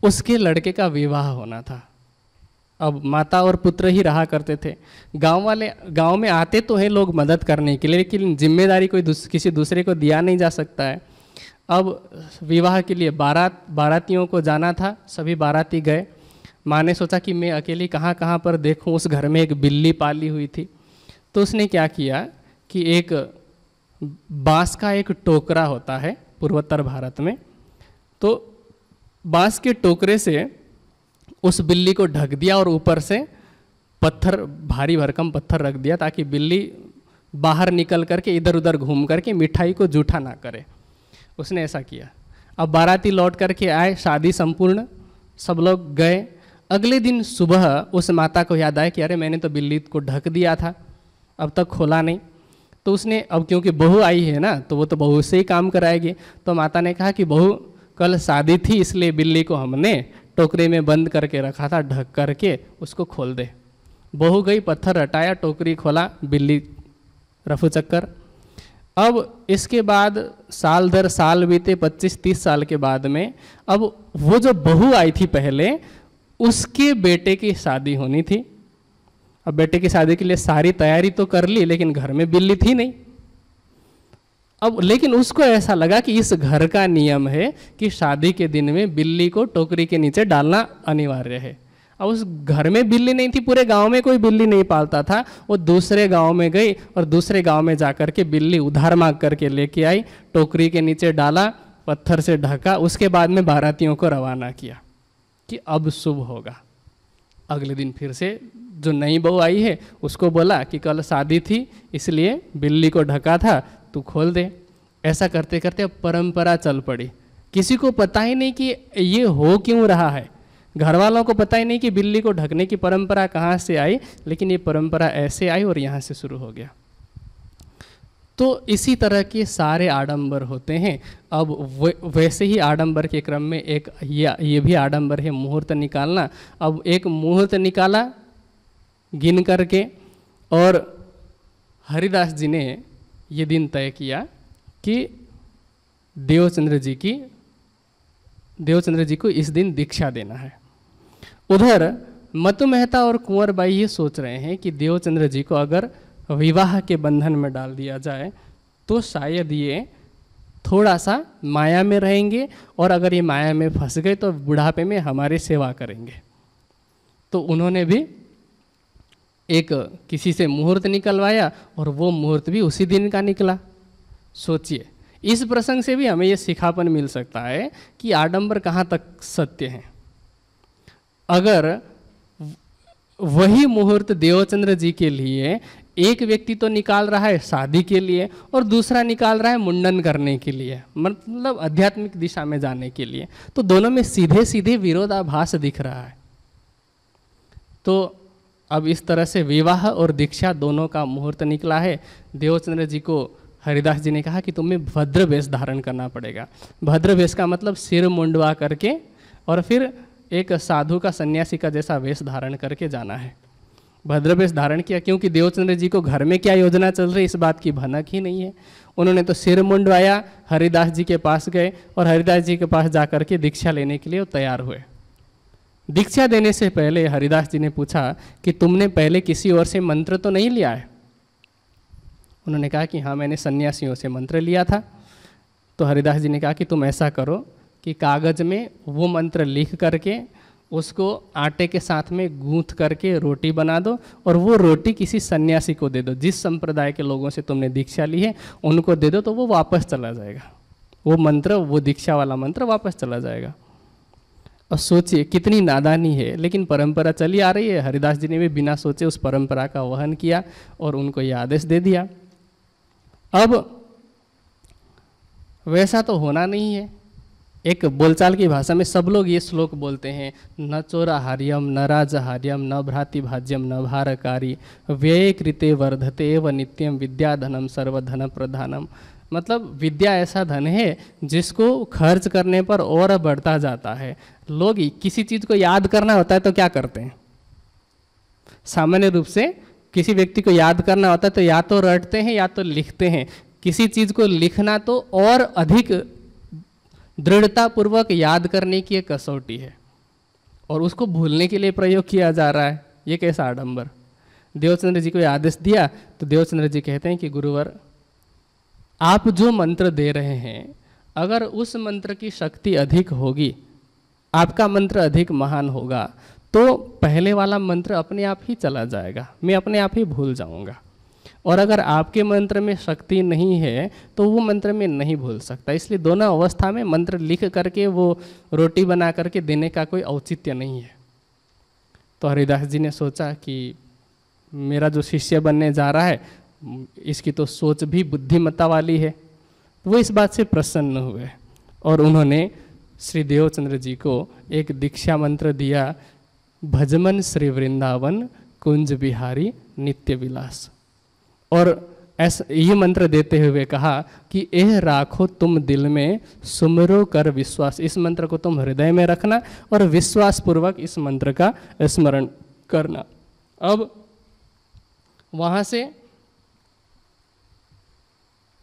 उसके लड़के का विवाह होना था अब माता और पुत्र ही रहा करते थे गांव वाले गांव में आते तो हैं लोग मदद करने के लिए लेकिन जिम्मेदारी कोई दूस, किसी दूसरे को दिया नहीं जा सकता है अब विवाह के लिए बारात बारातियों को जाना था सभी बाराती गए माँ ने सोचा कि मैं अकेली कहाँ कहाँ पर देखूँ उस घर में एक बिल्ली पाली हुई थी तो उसने क्या किया कि एक बांस का एक टोकरा होता है पूर्वोत्तर भारत में तो बांस के टोकरे से उस बिल्ली को ढक दिया और ऊपर से पत्थर भारी भरकम पत्थर रख दिया ताकि बिल्ली बाहर निकल करके इधर उधर घूम करके मिठाई को जूठा ना करे उसने ऐसा किया अब बाराती लौट करके आए शादी संपूर्ण सब लोग गए अगले दिन सुबह उस माता को याद आया कि अरे मैंने तो बिल्ली को ढक दिया था अब तक खोला नहीं तो उसने अब क्योंकि बहू आई है ना तो वो तो बहू से ही काम कराएगी तो माता ने कहा कि बहू कल शादी थी इसलिए बिल्ली को हमने टोकरी में बंद करके रखा था ढक करके उसको खोल दे बहू गई पत्थर हटाया टोकरी खोला बिल्ली रफू चक्कर अब इसके बाद साल दर साल बीते 25-30 साल के बाद में अब वो जो बहू आई थी पहले उसके बेटे की शादी होनी थी अब बेटे की शादी के लिए सारी तैयारी तो कर ली लेकिन घर में बिल्ली थी नहीं अब लेकिन उसको ऐसा लगा कि इस घर का नियम है कि शादी के दिन में बिल्ली को टोकरी के नीचे डालना अनिवार्य है अब उस घर में बिल्ली नहीं थी पूरे गांव में कोई बिल्ली नहीं पालता था वो दूसरे गांव में गई और दूसरे गांव में जा कर के बिल्ली उधार मांग करके लेके आई टोकरी के नीचे डाला पत्थर से ढका उसके बाद में बारातियों को रवाना किया कि अब शुभ होगा अगले दिन फिर से जो नई बहू आई है उसको बोला कि कल शादी थी इसलिए बिल्ली को ढका था तू खोल दे ऐसा करते करते परंपरा चल पड़ी किसी को पता ही नहीं कि ये हो क्यों रहा है घर वालों को पता ही नहीं कि बिल्ली को ढकने की परंपरा कहाँ से आई लेकिन ये परंपरा ऐसे आई और यहाँ से शुरू हो गया तो इसी तरह के सारे आडंबर होते हैं अब वैसे ही आडंबर के क्रम में एक ये ये भी आडंबर है मुहूर्त निकालना अब एक मुहूर्त निकाला गिन करके और हरिदास जी ने ये दिन तय किया कि देवचंद्र जी की देवचंद्र जी को इस दिन दीक्षा देना है उधर मतु मेहता और कुंवर बाई ये सोच रहे हैं कि देवचंद्र जी को अगर विवाह के बंधन में डाल दिया जाए तो शायद ये थोड़ा सा माया में रहेंगे और अगर ये माया में फंस गए तो बुढ़ापे में हमारी सेवा करेंगे तो उन्होंने भी एक किसी से मुहूर्त निकलवाया और वो मुहूर्त भी उसी दिन का निकला सोचिए इस प्रसंग से भी हमें ये सिखापन मिल सकता है कि आडंबर कहाँ तक सत्य है अगर वही मुहूर्त देवचंद्र जी के लिए एक व्यक्ति तो निकाल रहा है शादी के लिए और दूसरा निकाल रहा है मुंडन करने के लिए मतलब आध्यात्मिक दिशा में जाने के लिए तो दोनों में सीधे सीधे विरोधाभास दिख रहा है तो अब इस तरह से विवाह और दीक्षा दोनों का मुहूर्त निकला है देवचंद्र जी को हरिदास जी ने कहा कि तुम्हें भद्र वेश धारण करना पड़ेगा भद्र वेश का मतलब सिर मुंडवा करके और फिर एक साधु का सन्यासी का जैसा वेश धारण करके जाना है भद्र वेश धारण किया क्योंकि देवचंद्र जी को घर में क्या योजना चल रही इस बात की भनक ही नहीं है उन्होंने तो सिर मुंडवाया हरिदास जी के पास गए और हरिदास जी के पास जा के दीक्षा लेने के लिए तैयार हुए दीक्षा देने से पहले हरिदास जी ने पूछा कि तुमने पहले किसी और से मंत्र तो नहीं लिया है उन्होंने कहा कि हाँ मैंने सन्यासियों से मंत्र लिया था तो हरिदास जी ने कहा कि तुम ऐसा करो कि कागज़ में वो मंत्र लिख करके उसको आटे के साथ में गूंथ करके रोटी बना दो और वो रोटी किसी सन्यासी को दे दो जिस संप्रदाय के लोगों से तुमने दीक्षा ली है उनको दे दो तो वो वापस चला जाएगा वो मंत्र वो दीक्षा वाला मंत्र वापस चला जाएगा और सोचिए कितनी नादानी है लेकिन परंपरा चली आ रही है हरिदास जी ने भी बिना सोचे उस परंपरा का वहन किया और उनको यह आदेश दे दिया अब वैसा तो होना नहीं है एक बोलचाल की भाषा में सब लोग ये श्लोक बोलते हैं न चोरा हार्यम न राज हार्यम न भ्राति भाज्यम न भारकारी व्यय कृते वर्धते व नित्यम विद्याधनम सर्वधन प्रधानम मतलब विद्या ऐसा धन है जिसको खर्च करने पर और बढ़ता जाता है लोग किसी चीज़ को याद करना होता है तो क्या करते हैं सामान्य रूप से किसी व्यक्ति को याद करना होता है तो या तो रटते हैं या तो लिखते हैं किसी चीज़ को लिखना तो और अधिक दृढ़तापूर्वक याद करने की एक कसौटी है और उसको भूलने के लिए प्रयोग किया जा रहा है ये कैसा आडम्बर देवचंद्र जी को आदेश दिया तो देवचंद्र जी कहते हैं कि गुरुवर आप जो मंत्र दे रहे हैं अगर उस मंत्र की शक्ति अधिक होगी आपका मंत्र अधिक महान होगा तो पहले वाला मंत्र अपने आप ही चला जाएगा मैं अपने आप ही भूल जाऊंगा और अगर आपके मंत्र में शक्ति नहीं है तो वो मंत्र में नहीं भूल सकता इसलिए दोनों अवस्था में मंत्र लिख करके वो रोटी बना करके देने का कोई औचित्य नहीं है तो हरिदास जी ने सोचा कि मेरा जो शिष्य बनने जा रहा है इसकी तो सोच भी बुद्धिमत्ता वाली है वो इस बात से प्रसन्न हुए और उन्होंने श्री देवचंद्र जी को एक दीक्षा मंत्र दिया भजमन श्री वृंदावन कुंज बिहारी नित्य विलास और ऐसा ये मंत्र देते हुए कहा कि यह राखो तुम दिल में सुमरो कर विश्वास इस मंत्र को तुम हृदय में रखना और विश्वास पूर्वक इस मंत्र का स्मरण करना अब वहाँ से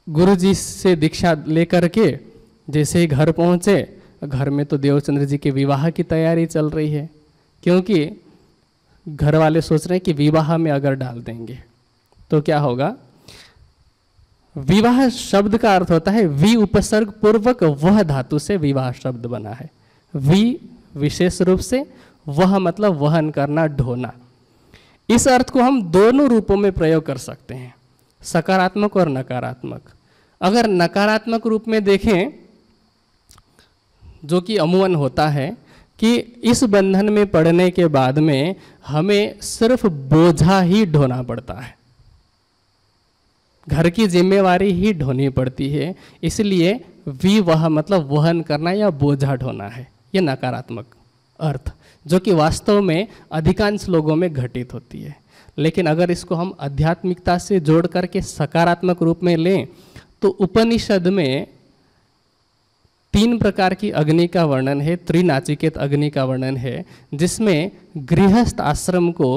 गुरु जी से दीक्षा लेकर के जैसे ही घर पहुँचे घर में तो देवचंद्र जी के विवाह की तैयारी चल रही है क्योंकि घर वाले सोच रहे हैं कि विवाह में अगर डाल देंगे तो क्या होगा विवाह शब्द का अर्थ होता है वि उपसर्ग पूर्वक वह धातु से विवाह शब्द बना है वी विशेष रूप से वह मतलब वहन करना ढोना इस अर्थ को हम दोनों रूपों में प्रयोग कर सकते हैं सकारात्मक और नकारात्मक अगर नकारात्मक रूप में देखें जो कि अमूमन होता है कि इस बंधन में पड़ने के बाद में हमें सिर्फ बोझा ही ढोना पड़ता है घर की जिम्मेवारी ही ढोनी पड़ती है इसलिए वी वह मतलब वहन करना या बोझा ढोना है यह नकारात्मक अर्थ जो कि वास्तव में अधिकांश लोगों में घटित होती है लेकिन अगर इसको हम आध्यात्मिकता से जोड़ करके सकारात्मक रूप में लें तो उपनिषद में तीन प्रकार की अग्नि का वर्णन है त्रिनाचिकेत अग्नि का वर्णन है जिसमें गृहस्थ आश्रम को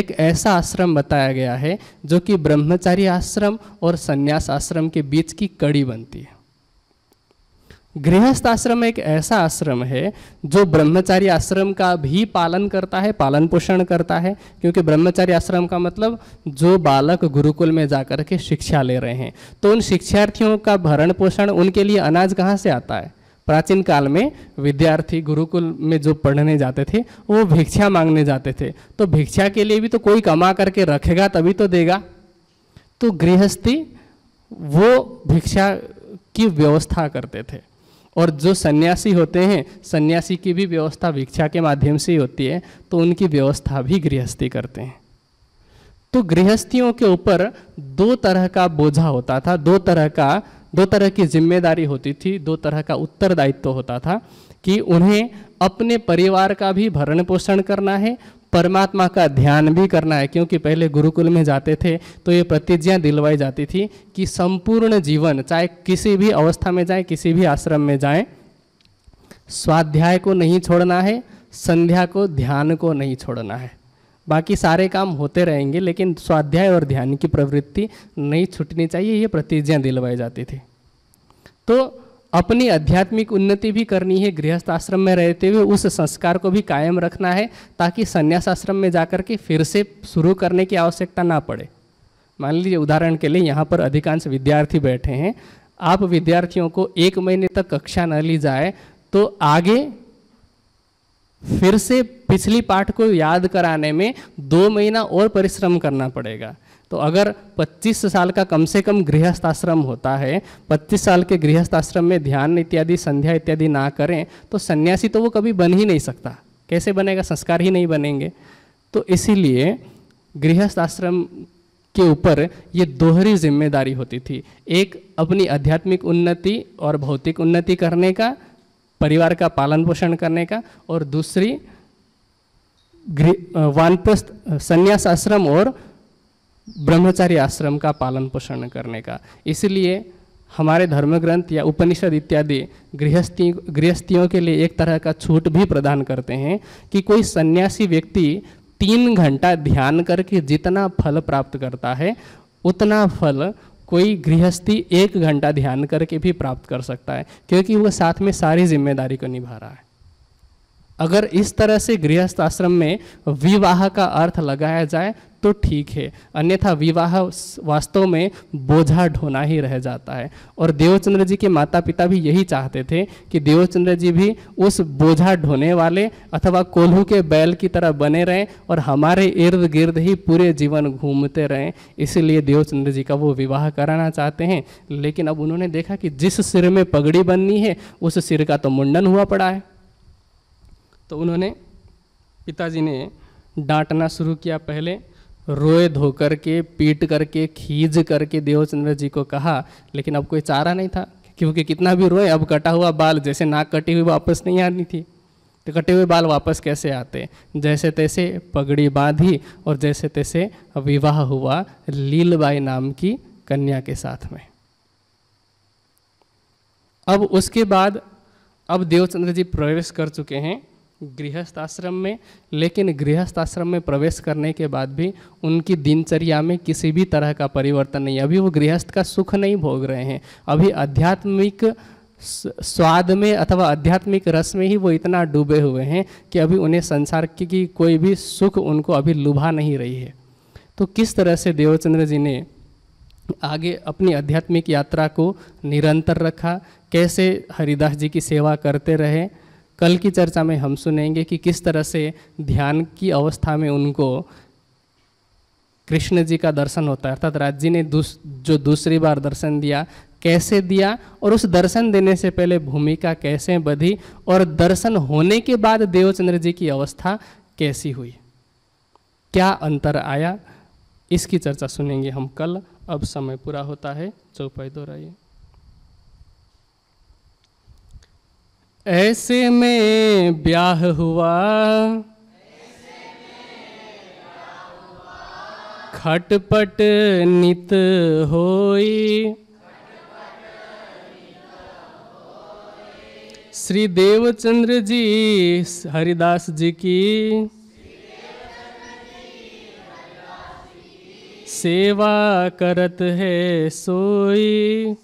एक ऐसा आश्रम बताया गया है जो कि ब्रह्मचारी आश्रम और संन्यास आश्रम के बीच की कड़ी बनती है गृहस्थ आश्रम एक ऐसा आश्रम है जो ब्रह्मचारी आश्रम का भी पालन करता है पालन पोषण करता है क्योंकि ब्रह्मचारी आश्रम का मतलब जो बालक गुरुकुल में जाकर के शिक्षा ले रहे हैं तो उन शिक्षार्थियों का भरण पोषण उनके लिए अनाज कहाँ से आता है प्राचीन काल में विद्यार्थी गुरुकुल में जो पढ़ने जाते थे वो भिक्षा मांगने जाते थे तो भिक्षा के लिए भी तो कोई कमा करके रखेगा तभी तो देगा तो गृहस्थी वो भिक्षा की व्यवस्था करते थे और जो सन्यासी होते हैं सन्यासी की भी व्यवस्था भिक्षा के माध्यम से ही होती है तो उनकी व्यवस्था भी गृहस्थी करते हैं तो गृहस्थियों के ऊपर दो तरह का बोझा होता था दो तरह का दो तरह की जिम्मेदारी होती थी दो तरह का उत्तरदायित्व होता था कि उन्हें अपने परिवार का भी भरण पोषण करना है परमात्मा का ध्यान भी करना है क्योंकि पहले गुरुकुल में जाते थे तो ये प्रतिज्ञा दिलवाई जाती थी कि संपूर्ण जीवन चाहे किसी भी अवस्था में जाए किसी भी आश्रम में जाए स्वाध्याय को नहीं छोड़ना है संध्या को ध्यान को नहीं छोड़ना है बाकी सारे काम होते रहेंगे लेकिन स्वाध्याय और ध्यान की प्रवृत्ति नहीं छूटनी चाहिए ये प्रतिज्ञा दिलवाई जाती थी तो अपनी आध्यात्मिक उन्नति भी करनी है गृहस्थ आश्रम में रहते हुए उस संस्कार को भी कायम रखना है ताकि संन्यास आश्रम में जाकर के फिर से शुरू करने की आवश्यकता ना पड़े मान लीजिए उदाहरण के लिए यहाँ पर अधिकांश विद्यार्थी बैठे हैं आप विद्यार्थियों को एक महीने तक कक्षा न ली जाए तो आगे फिर से पिछली पाठ को याद कराने में दो महीना और परिश्रम करना पड़ेगा तो अगर 25 साल का कम से कम गृहस्थ आश्रम होता है 25 साल के गृहस्थ आश्रम में ध्यान इत्यादि संध्या इत्यादि ना करें तो सन्यासी तो वो कभी बन ही नहीं सकता कैसे बनेगा संस्कार ही नहीं बनेंगे तो इसीलिए गृहस्थ आश्रम के ऊपर ये दोहरी जिम्मेदारी होती थी एक अपनी आध्यात्मिक उन्नति और भौतिक उन्नति करने का परिवार का पालन पोषण करने का और दूसरी वानप्रस्थ संन्यास आश्रम और ब्रह्मचारी आश्रम का पालन पोषण करने का इसलिए हमारे धर्मग्रंथ या उपनिषद इत्यादि गृहस्थी गृहस्थियों के लिए एक तरह का छूट भी प्रदान करते हैं कि कोई सन्यासी व्यक्ति तीन घंटा ध्यान करके जितना फल प्राप्त करता है उतना फल कोई गृहस्थी एक घंटा ध्यान करके भी प्राप्त कर सकता है क्योंकि वह साथ में सारी जिम्मेदारी को निभा रहा है अगर इस तरह से गृहस्थ आश्रम में विवाह का अर्थ लगाया जाए तो ठीक है अन्यथा विवाह वास्तव में बोझा ढोना ही रह जाता है और देवचंद्र जी के माता पिता भी यही चाहते थे कि देवचंद्र जी भी उस बोझा ढोने वाले अथवा कोल्हू के बैल की तरह बने रहें और हमारे इर्द गिर्द ही पूरे जीवन घूमते रहें इसीलिए देवचंद्र जी का वो विवाह कराना चाहते हैं लेकिन अब उन्होंने देखा कि जिस सिर में पगड़ी बननी है उस सिर का तो मुंडन हुआ पड़ा है तो उन्होंने पिताजी ने डांटना शुरू किया पहले रोए धो कर के पीट करके खींच करके देवचंद्र जी को कहा लेकिन अब कोई चारा नहीं था क्योंकि कितना भी रोए अब कटा हुआ बाल जैसे नाक कटी हुई वापस नहीं आनी थी तो कटे हुए बाल वापस कैसे आते जैसे तैसे पगड़ी बांधी और जैसे तैसे विवाह हुआ लीलबाई नाम की कन्या के साथ में अब उसके बाद अब देवचंद्र जी प्रवेश कर चुके हैं गृहस्थ आश्रम में लेकिन गृहस्थ आश्रम में प्रवेश करने के बाद भी उनकी दिनचर्या में किसी भी तरह का परिवर्तन नहीं अभी वो गृहस्थ का सुख नहीं भोग रहे हैं अभी आध्यात्मिक स्वाद में अथवा आध्यात्मिक रस में ही वो इतना डूबे हुए हैं कि अभी उन्हें संसार की कोई भी सुख उनको अभी लुभा नहीं रही है तो किस तरह से देवचंद्र जी ने आगे अपनी आध्यात्मिक यात्रा को निरंतर रखा कैसे हरिदास जी की सेवा करते रहे कल की चर्चा में हम सुनेंगे कि किस तरह से ध्यान की अवस्था में उनको कृष्ण जी का दर्शन होता है अर्थात राज जी ने दूस, जो दूसरी बार दर्शन दिया कैसे दिया और उस दर्शन देने से पहले भूमिका कैसे बधी और दर्शन होने के बाद देवचंद्र जी की अवस्था कैसी हुई क्या अंतर आया इसकी चर्चा सुनेंगे हम कल अब समय पूरा होता है चौपाई दोहराइए ऐसे में ब्याह हुआ खटपट नित होई श्री देवचंद्र जी हरिदास जी की सेवा करत है सोई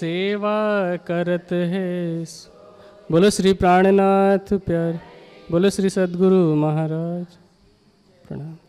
सेवा करत है बोलो श्री प्राणनाथ प्यार बोलो श्री सदगुरु महाराज प्रणाम